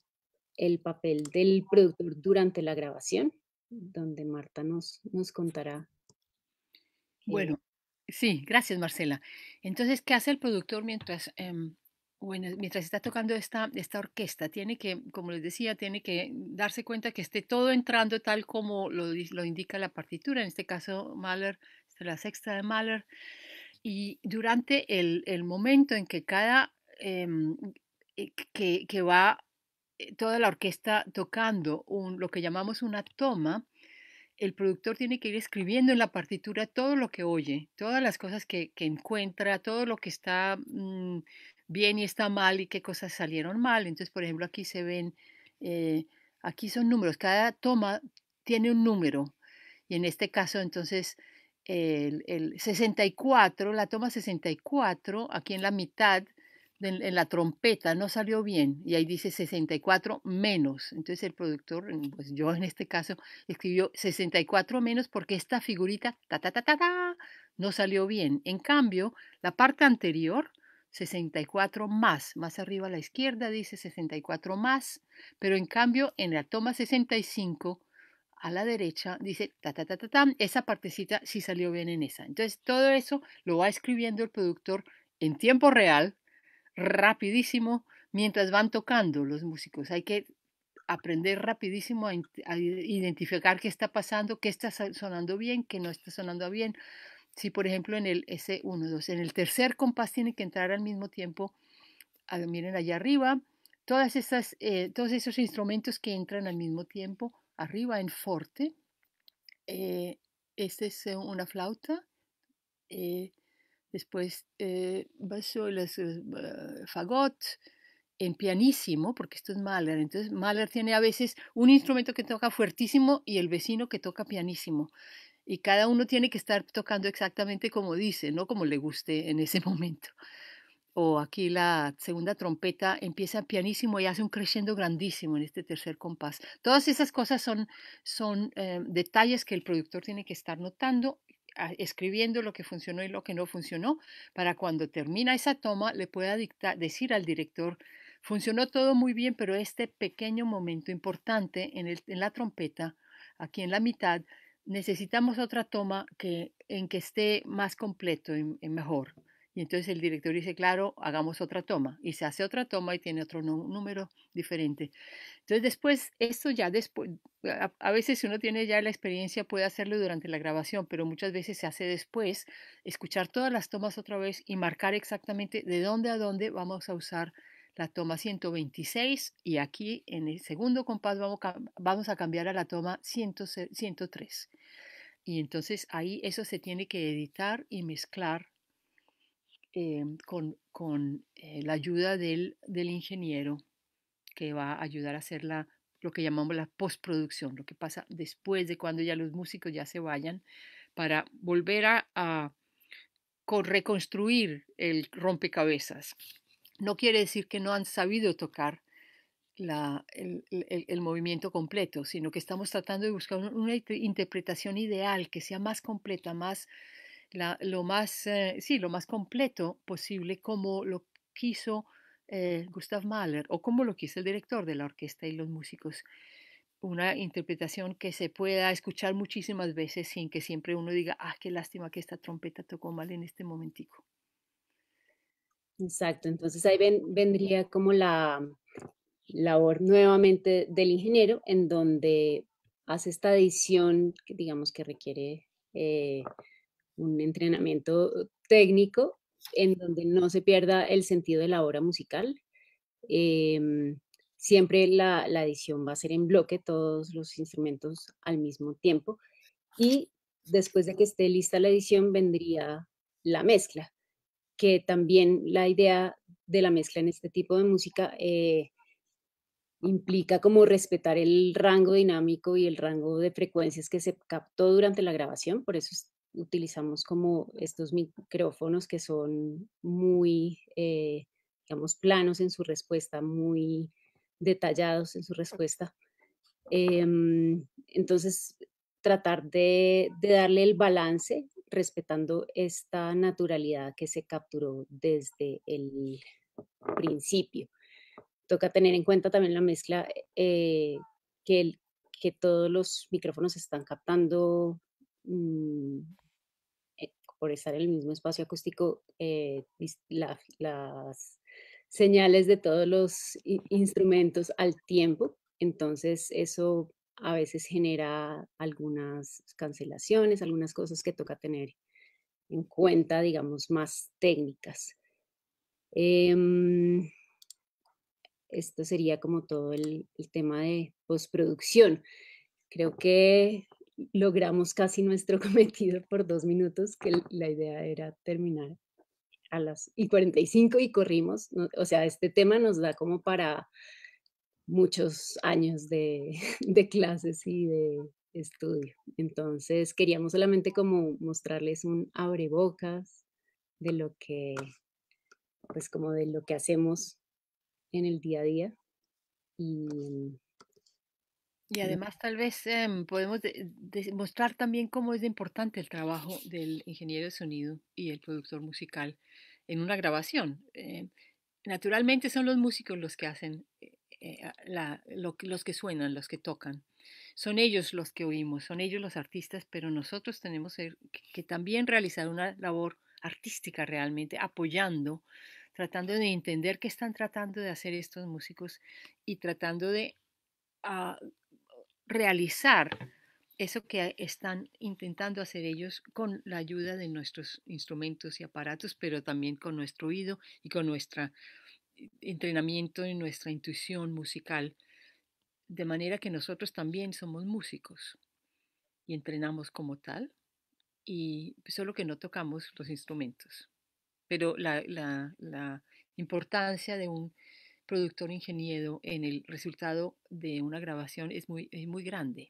el, papel del productor durante la grabación, donde Marta nos, nos contará. Eh, bueno, sí, gracias Marcela. Entonces, ¿qué hace el productor mientras em, bueno, mientras está tocando esta, esta orquesta, tiene que, como les decía, tiene que darse cuenta que esté todo entrando tal como lo, lo indica la partitura, en este caso Mahler, la sexta de Mahler, y durante el, momento en que cada, em, eh, que, va eh, toda la orquesta tocando lo que llamamos una toma, el productor tiene que ir escribiendo en la partitura todo lo que oye, todas las cosas que, encuentra, todo lo que está... Mm, bien y está mal y qué cosas salieron mal. Entonces, por ejemplo, aquí se ven, eh, aquí son números, cada toma tiene un número. Y en este caso, entonces, el, 64, la toma 64, aquí en la mitad, en la trompeta, no salió bien. Y ahí dice 64 menos. Entonces el productor, pues yo en este caso, escribió 64 menos porque esta figurita, ta, ta, ta, ta, ta, no salió bien. En cambio, la parte anterior, 64 más, más arriba a la izquierda dice 64 más, pero en cambio en la toma 65 a la derecha dice ta ta ta ta ta esa partecita sí salió bien en esa. Entonces todo eso lo va escribiendo el productor en tiempo real, rapidísimo, mientras van tocando los músicos. Hay que aprender rapidísimo a, identificar qué está pasando, qué está sonando bien, qué no está sonando bien, si por ejemplo en el S1, 2, en el tercer compás tiene que entrar al mismo tiempo, miren allá arriba, todas eh, todos esos instrumentos que entran al mismo tiempo, arriba en forte, eh, esta es eh, una flauta, después vaso los uh, fagot, en pianísimo, porque esto es Mahler. Entonces, Mahler tiene a veces un instrumento que toca fuertísimo y el vecino que toca pianísimo y cada uno tiene que estar tocando exactamente como dice, no como le guste en ese momento. O aquí la segunda trompeta empieza pianísimo y hace un crescendo grandísimo en este tercer compás. Todas esas cosas son, son eh, detalles que el productor tiene que estar notando ah, escribiendo lo que funcionó y lo que no funcionó, para cuando termina esa toma le pueda dictar, decir al director, funcionó todo muy bien, pero este pequeño momento importante en, el, en la trompeta, aquí en la mitad, necesitamos otra toma que, en que esté más completo y, mejor. Y entonces el director dice, claro, hagamos otra toma. Y se hace otra toma y tiene otro número diferente. Entonces después, esto ya después, a, veces veces uno tiene ya la experiencia, puede hacerlo durante la grabación, pero muchas veces se hace después, escuchar todas las tomas otra vez y marcar exactamente de dónde a dónde vamos a usar la toma 126 y aquí en el segundo compás vamos, vamos a cambiar a la toma 103. Y entonces ahí eso se tiene que editar y mezclar eh, con, eh, la ayuda del, ingeniero que va a ayudar a hacer lo que llamamos la postproducción, lo que pasa después de cuando ya los músicos ya se vayan, para volver a, reconstruir el rompecabezas. No quiere decir que no han sabido tocar, el, movimiento completo, sino que estamos tratando de buscar una interpretación ideal que sea más completa, más lo más eh, sí, lo más completo posible como lo quiso eh, Gustav Mahler o como lo quiso el director de la orquesta y los músicos. Una interpretación que se pueda escuchar muchísimas veces sin que siempre uno diga, ah, qué lástima que esta trompeta tocó mal en este momentico. Exacto, entonces ahí vendría como la, labor nuevamente del ingeniero, en donde hace esta edición, que digamos que requiere eh, un entrenamiento técnico, en donde no se pierda el sentido de la obra musical. Em, siempre la, la edición va a ser en bloque, todos los instrumentos al mismo tiempo. Y después de que esté lista la edición, vendría la mezcla, que también la idea de la mezcla en este tipo de música eh, implica como respetar el rango dinámico y el rango de frecuencias que se captó durante la grabación, por eso utilizamos como estos micrófonos que son muy, eh, digamos, planos en su respuesta, muy detallados en su respuesta. Em, entonces, tratar de, de darle el balance respetando esta naturalidad que se capturó desde el principio toca tener en cuenta también la mezcla, eh, que, que todos los micrófonos están captando mm, eh, por estar en el mismo espacio acústico, eh, las señales de todos los instrumentos al tiempo. Entonces eso a veces genera algunas cancelaciones, algunas cosas que toca tener en cuenta, digamos, más técnicas. Em, esto sería como todo el, tema de postproducción. Creo que logramos casi nuestro cometido por dos minutos, que la idea era terminar a las y 45 y corrimos. o sea, este tema nos da como para muchos años de, clases y de estudio. Entonces, queríamos solamente como mostrarles un abrebocas de lo que, pues como de lo que hacemos en el día a día. Y, y además tal vez em, podemos demostrar también cómo es importante el trabajo del ingeniero de sonido y el productor musical en una grabación. Eh, naturalmente son los músicos los que hacen, eh, eh, la, lo, los que suenan, los que tocan. Son ellos los que oímos, son ellos los artistas, pero nosotros tenemos que también realizar una labor artística realmente, apoyando tratando de entender qué están tratando de hacer estos músicos y tratando de ah, realizar eso que están intentando hacer ellos con la ayuda de nuestros instrumentos y aparatos, pero también con nuestro oído y con nuestro eh, entrenamiento y nuestra intuición musical, de manera que nosotros también somos músicos y entrenamos como tal, y solo que no tocamos los instrumentos pero la, importancia de un productor ingeniero en el resultado de una grabación es muy, muy grande.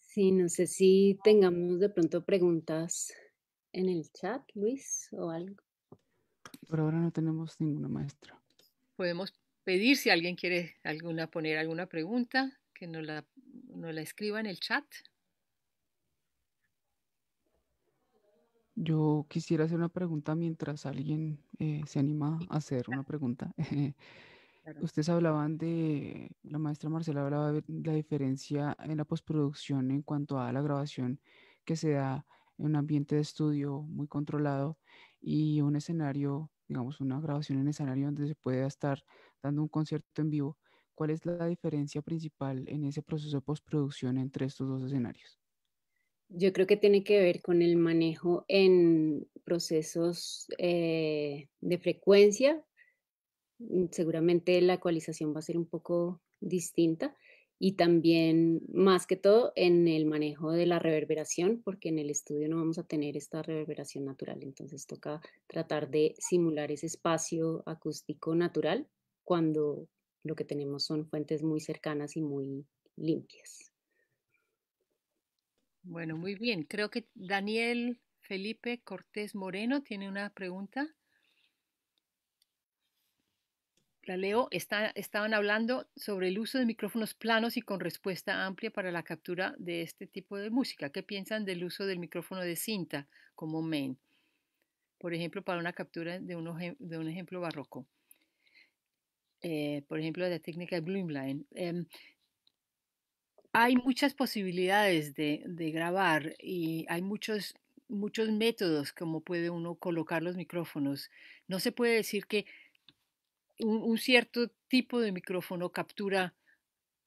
Sí, no sé si tengamos de pronto preguntas en el chat, Luis, o algo. Por ahora no tenemos ninguna maestra. Podemos pedir si alguien quiere alguna, poner alguna pregunta, que nos la, nos la escriba en el chat. Yo quisiera hacer una pregunta mientras alguien eh, se anima a hacer una pregunta. Ustedes hablaban de, la maestra Marcela hablaba de la diferencia en la postproducción en cuanto a la grabación que se da en un ambiente de estudio muy controlado y un escenario, digamos, una grabación en escenario donde se puede estar dando un concierto en vivo. ¿Cuál es la diferencia principal en ese proceso de postproducción entre estos dos escenarios? Yo creo que tiene que ver con el manejo en procesos eh, de frecuencia. Mm, seguramente la ecualización va a ser un poco distinta y también más que todo en el manejo de la reverberación, porque en el estudio no vamos a tener esta reverberación natural, entonces toca tratar de simular ese espacio acústico natural cuando lo que tenemos son fuentes muy cercanas y muy limpias. Bueno, muy bien. Creo que Daniel Felipe Cortés Moreno tiene una pregunta. La leo. estaban hablando sobre el uso de micrófonos planos y con respuesta amplia para la captura de este tipo de música. ¿Qué piensan del uso del micrófono de cinta como main? Por ejemplo, para una captura de un, ejemplo barroco. Eh, por ejemplo, la técnica de Bloomline. Em, hay muchas posibilidades de, grabar y hay muchos, muchos métodos como puede uno colocar los micrófonos. No se puede decir que un, cierto tipo de micrófono captura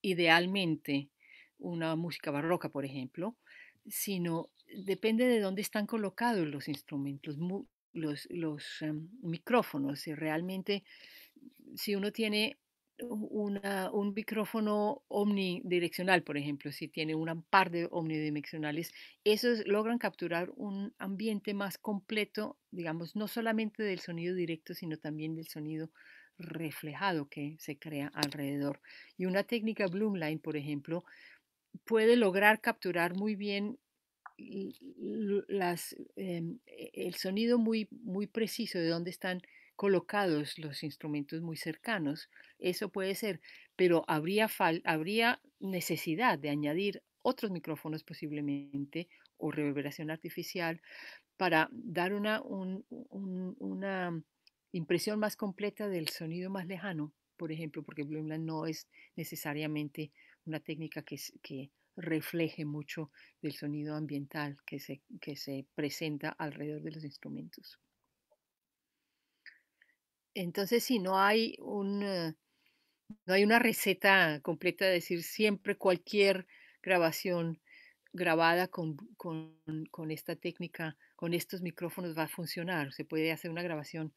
idealmente una música barroca, por ejemplo, sino depende de dónde están colocados los instrumentos, los, em, micrófonos. Si realmente, si uno tiene un micrófono omnidireccional, por ejemplo, si tiene un par de omnidireccionales, esos logran capturar un ambiente más completo, digamos, no solamente del sonido directo, sino también del sonido reflejado que se crea alrededor. Y una técnica Bloomline, por ejemplo, puede lograr capturar muy bien em, e, el sonido muy, muy preciso de dónde están colocados los instrumentos muy cercanos. Eso puede ser, pero habría, habría necesidad de añadir otros micrófonos posiblemente o reverberación artificial para dar una, una impresión más completa del sonido más lejano, por ejemplo, porque bloomland no es necesariamente una técnica que, refleje mucho del sonido ambiental que que se presenta alrededor de los instrumentos. Entonces, si no hay un eh, no hay una receta completa de decir siempre cualquier grabación grabada con, esta técnica, con estos micrófonos va a funcionar. Se puede hacer una grabación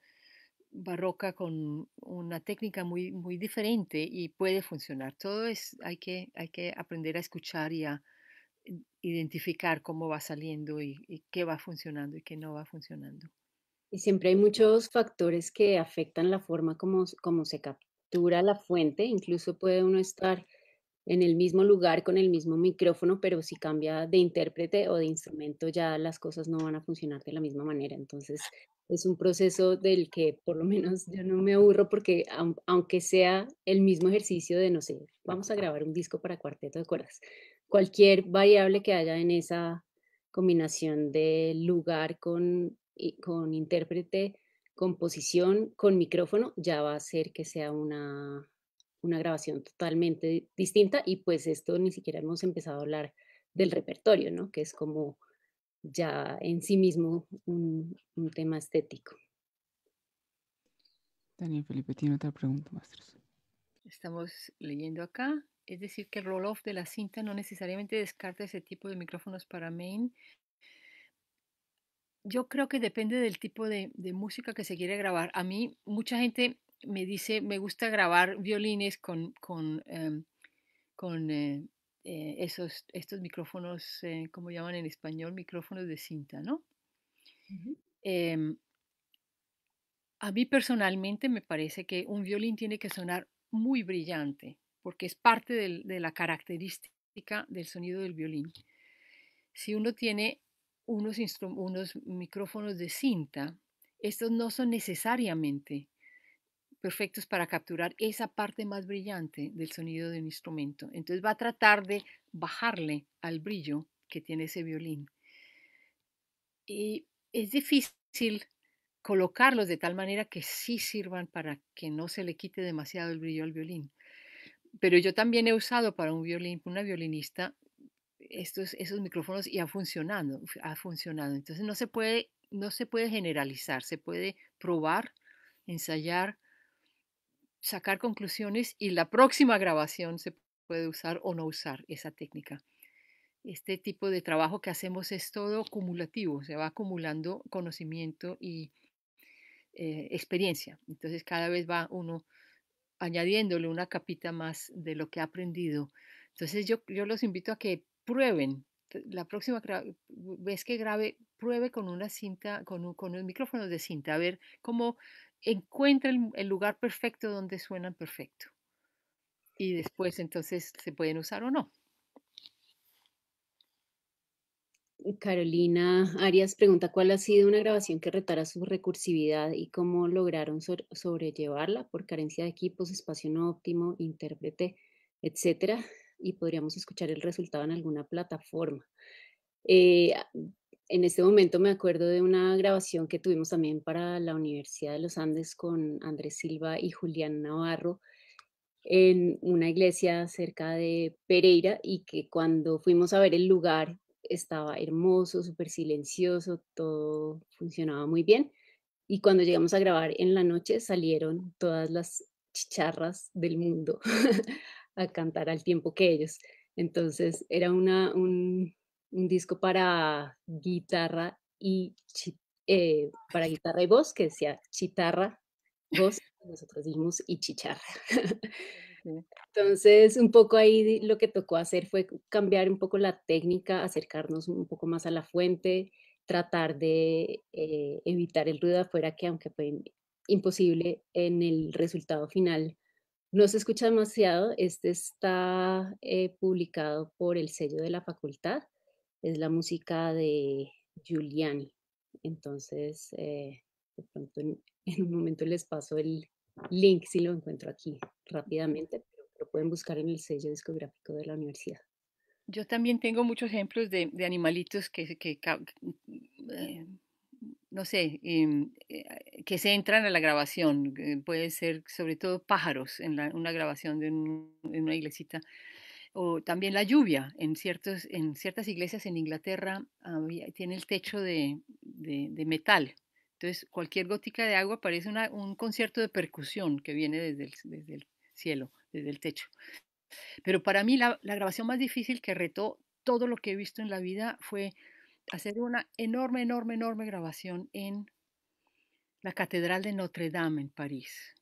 barroca con una técnica muy, diferente y puede funcionar. Todo es, hay que, hay que aprender a escuchar y a identificar cómo va saliendo y qué va funcionando y qué no va funcionando. Y siempre hay muchos factores que afectan la forma como, como se captura la fuente. Incluso puede uno estar en el mismo lugar con el mismo micrófono, pero si cambia de intérprete o de instrumento ya las cosas no van a funcionar de la misma manera. Entonces es un proceso del que por lo menos yo no me aburro porque aunque sea el mismo ejercicio de, no sé, vamos a grabar un disco para cuarteto de cuerdas, cualquier variable que haya en esa combinación de lugar con y con intérprete, composición, con micrófono, ya va a ser que sea una, grabación totalmente distinta y pues esto ni siquiera hemos empezado a hablar del repertorio, ¿no? Que es como ya en sí mismo un, tema estético. Daniel Felipe tiene otra pregunta, maestros. Estamos leyendo acá. Es decir, que el roll-off de la cinta no necesariamente descarta ese tipo de micrófonos para main, yo creo que depende del tipo de, música que se quiere grabar. A mí mucha gente me dice, me gusta grabar violines con, con, em, con eh, eh, esos, estos micrófonos, eh, ¿cómo como llaman en español, micrófonos de cinta, ¿no? Em, a mí personalmente me parece que un violín tiene que sonar muy brillante, porque es parte de la característica del sonido del violín. Si uno tiene unos, micrófonos de cinta, estos no son necesariamente perfectos para capturar esa parte más brillante del sonido de un instrumento. Entonces va a tratar de bajarle al brillo que tiene ese violín. Y es difícil colocarlos de tal manera que sí sirvan para que no se le quite demasiado el brillo al violín. Pero yo también he usado para un violín, una violinista, estos, esos micrófonos y ha funcionado, ha funcionado. Entonces no se puede, no se puede generalizar, se puede probar, ensayar, sacar conclusiones y la próxima grabación se puede usar o no usar esa técnica. Este tipo de trabajo que hacemos es todo acumulativo, se va acumulando conocimiento y eh, experiencia. Entonces cada vez va uno añadiéndole una capita más de lo que ha aprendido. Entonces yo, yo los invito a que prueben. La próxima vez que grabe, pruebe con una cinta, con un, micrófono de cinta, a ver cómo encuentra el, lugar perfecto donde suenan perfecto. Y después entonces se pueden usar o no. Carolina Arias pregunta cuál ha sido una grabación que retara su recursividad y cómo lograron sobrellevarla por carencia de equipos, espacio no óptimo, intérprete, etcétera y podríamos escuchar el resultado en alguna plataforma. Eh, en este momento me acuerdo de una grabación que tuvimos también para la Universidad de los Andes con Andrés Silva y Julián Navarro en una iglesia cerca de Pereira y que cuando fuimos a ver el lugar estaba hermoso, súper silencioso, todo funcionaba muy bien. Y cuando llegamos a grabar en la noche salieron todas las chicharras del mundo a cantar al tiempo que ellos. Entonces era una, un, disco para guitarra y eh, para guitarra y voz que decía chitarra, voz, nosotros dijimos y chicharra. Entonces, un poco ahí lo que tocó hacer fue cambiar un poco la técnica, acercarnos un poco más a la fuente, tratar de eh, evitar el ruido afuera, que aunque fue imposible, en el resultado final no se escucha demasiado, este está eh, publicado por el sello de la facultad, es la música de Giuliani. Entonces, eh, de pronto en, un momento les paso el link si lo encuentro aquí rápidamente, pero lo pueden buscar en el sello discográfico de la universidad. Yo también tengo muchos ejemplos de, animalitos que, eh, no sé, em, que se entran a la grabación. Eh, puede ser sobre todo pájaros en una grabación de una iglesita. O también la lluvia. En, ciertos, en ciertas iglesias en Inglaterra tiene el techo de, metal. Entonces cualquier gótica de agua parece un concierto de percusión que viene desde el, cielo, desde el techo. Pero para mí la, la grabación más difícil que retó todo lo que he visto en la vida fue hacer una enorme, enorme, enorme grabación en la Catedral de Notre Dame en París.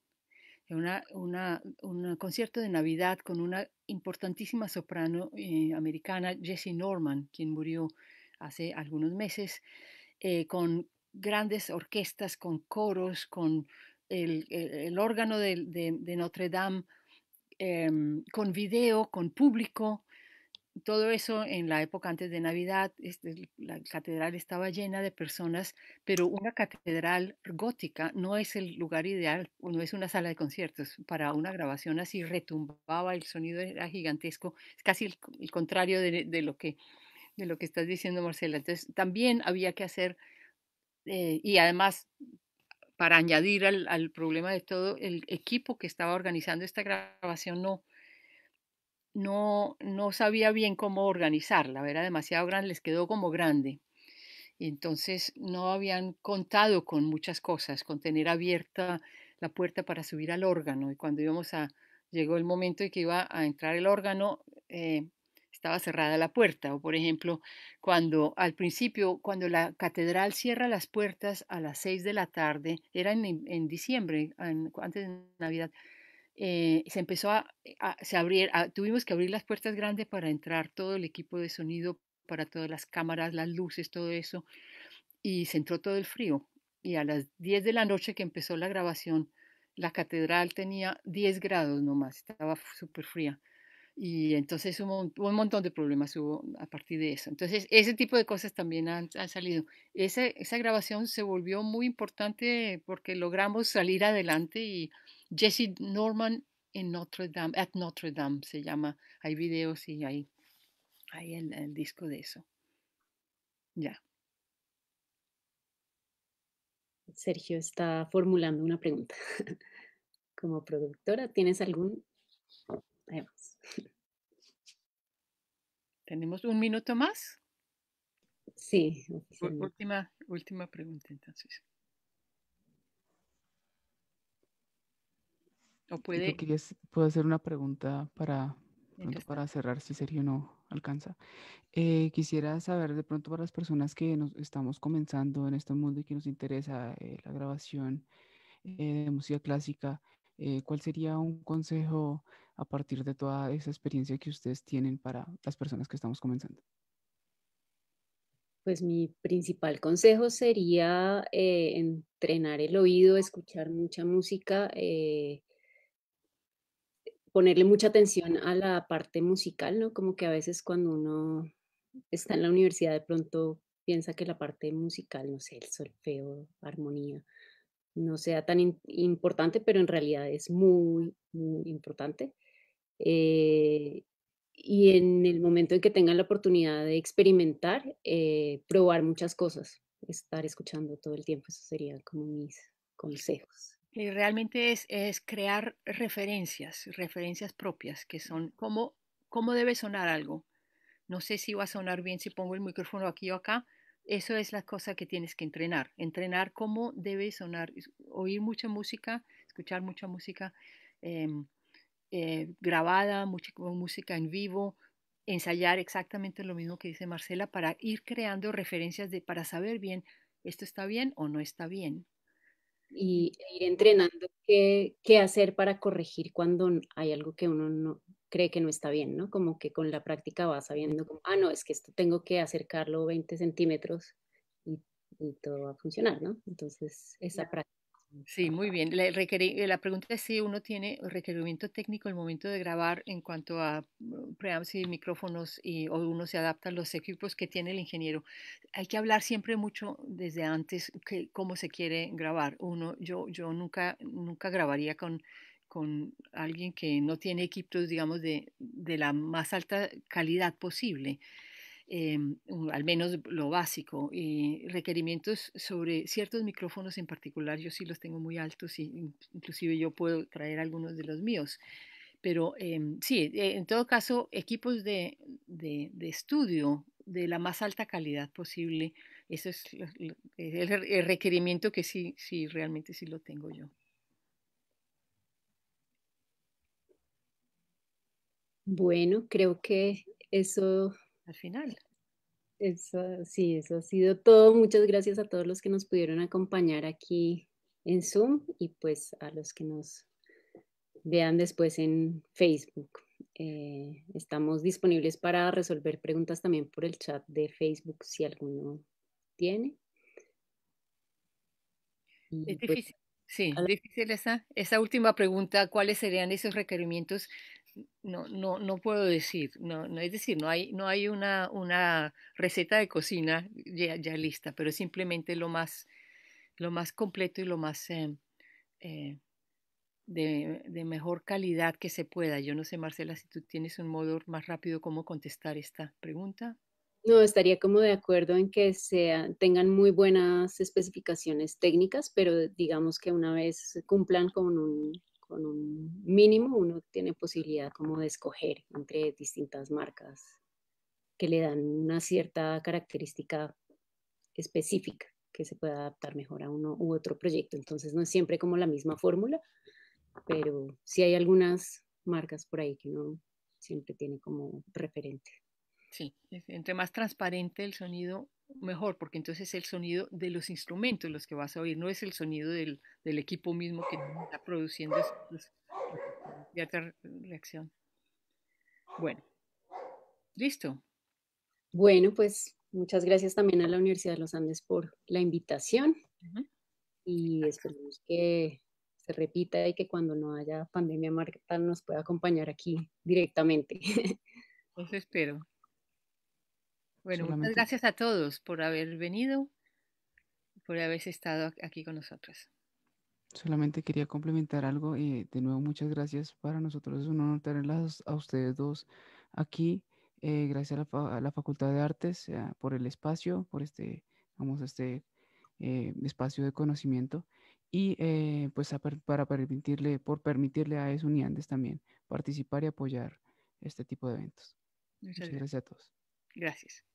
un concierto de Navidad con una importantísima soprano eh, americana, Jessie Norman, quien murió hace algunos meses, eh, con grandes orquestas, con coros, con el, eh, órgano de, Notre Dame, em, con video, con público, todo eso en la época antes de Navidad, este, la catedral estaba llena de personas, pero una catedral gótica no es el lugar ideal, no es una sala de conciertos. Para una grabación así retumbaba, el sonido era gigantesco, es casi el, contrario de, lo que, de lo que estás diciendo, Marcela. Entonces, también había que hacer, eh, y además, para añadir al problema de todo, el equipo que estaba organizando esta grabación no no, no sabía bien cómo organizarla, era demasiado grande, les quedó como grande. entonces no habían contado con muchas cosas, con tener abierta la puerta para subir al órgano. Y cuando íbamos a, llegó el momento en que iba a entrar el órgano, eh, estaba cerrada la puerta. O por ejemplo, cuando al principio, cuando la catedral cierra las puertas a las seis de la tarde, era en, en diciembre, antes de Navidad, eh, se empezó a, eh, se abrir, tuvimos que abrir las puertas grandes para entrar todo el equipo de sonido, para todas las cámaras, las luces, todo eso, y se entró todo el frío. Y a las 10 de la noche que empezó la grabación, la catedral tenía 10 grados nomás, estaba súper fría. Y entonces hubo un, montón de problemas a partir de eso. Entonces, ese tipo de cosas también han, han salido. esa grabación se volvió muy importante porque logramos salir adelante y, Jessie Norman en Notre Dame, at Notre Dame se llama. Hay videos y hay, hay el, disco de eso. Ya. Sergio está formulando una pregunta. Como productora, ¿tienes algún? ¿Tenemos un minuto más? Sí. Última, última pregunta entonces. puede... puedo hacer una pregunta para, para cerrar, si Sergio no alcanza. Eh, quisiera saber de pronto para las personas que nos estamos comenzando en este mundo y que nos interesa eh, la grabación eh, de música clásica, ¿cuál sería un consejo a partir de toda esa experiencia que ustedes tienen para las personas que estamos comenzando? Pues mi principal consejo sería entrenar el oído, escuchar mucha música, ponerle mucha atención a la parte musical, ¿no? Como que a veces cuando uno está en la universidad de pronto piensa que la parte musical, no sé, el solfeo, armonía, no sea tan importante, pero en realidad es muy, muy importante. Eh, y en el momento en que tengan la oportunidad de experimentar, eh, probar muchas cosas, estar escuchando todo el tiempo, eso sería como mis consejos. Eh, realmente es, crear referencias, referencias propias, que son cómo, cómo debe sonar algo. No sé si va a sonar bien si pongo el micrófono aquí o acá. Eso es la cosa que tienes que entrenar, entrenar cómo debe sonar, oír mucha música, escuchar mucha música em, eh, grabada, mucha música en vivo, ensayar exactamente lo mismo que dice Marcela para ir creando referencias de para saber bien esto está bien o no está bien y e ir entrenando qué, hacer para corregir cuando hay algo que uno no cree que no está bien, ¿no? Como que con la práctica vas sabiendo, como, ah, no, es que esto tengo que acercarlo 20 centímetros y, y todo va a funcionar, ¿no? Entonces, esa práctica Sí, muy bien. Eh, la, pregunta es si uno tiene requerimiento técnico el momento de grabar en cuanto a mm, preamps y micrófonos y o uno se adapta a los equipos que tiene el ingeniero. Hay que hablar siempre mucho desde antes que, cómo se quiere grabar. Uno, yo, yo nunca, nunca grabaría con, con alguien que no tiene equipos, digamos, de, de la más alta calidad posible. Em, al menos lo básico, y requerimientos sobre ciertos micrófonos en particular, yo sí los tengo muy altos y inclusive yo puedo traer algunos de los míos. Pero em, sí, eh, en todo caso, equipos de, estudio de la más alta calidad posible, ese es el requerimiento que sí, sí, realmente sí lo tengo yo. Bueno, creo que eso al final. Eso, sí, eso ha sido todo. Muchas gracias a todos los que nos pudieron acompañar aquí en Zoom y pues a los que nos vean después en Facebook. Eh, estamos disponibles para resolver preguntas también por el chat de Facebook si alguno tiene. es pues, difícil, sí, difícil esa, esa última pregunta, ¿cuáles serían esos requerimientos no, no, puedo decir, no, no, es decir, no hay, no hay una, una receta de cocina ya, lista, pero simplemente lo más, lo más completo y lo más em, eh, de, mejor calidad que se pueda. Yo no sé, Marcela, si tú tienes un modo más rápido cómo contestar esta pregunta. No, estaría como de acuerdo en que tengan muy buenas especificaciones técnicas, pero digamos que una vez cumplan con un con un mínimo uno tiene posibilidad como de escoger entre distintas marcas que le dan una cierta característica específica que se pueda adaptar mejor a uno u otro proyecto. Entonces no es siempre como la misma fórmula, pero sí hay algunas marcas por ahí que uno siempre tiene como referente. Sí, entre más transparente el sonido, mejor, porque entonces es el sonido de los instrumentos los que vas a oír, no es el sonido del, equipo mismo que está produciendo la reacción. Bueno, listo. Bueno, pues muchas gracias también a la Universidad de los Andes por la invitación y esperemos que se repita y que cuando no haya pandemia Marta nos pueda acompañar aquí directamente. Los espero. Bueno, muchas gracias a todos por haber venido, por haber estado aquí con nosotros. Solamente quería complementar algo. y eh, de nuevo, muchas gracias. Para nosotros es un honor tenerlas a ustedes dos aquí. Eh, gracias a la, Facultad de Artes eh, por el espacio, por este, vamos, este espacio de conocimiento y pues para permitirle, por permitirle a Esuniandes también participar y apoyar este tipo de eventos. Muchas, gracias a todos. Gracias.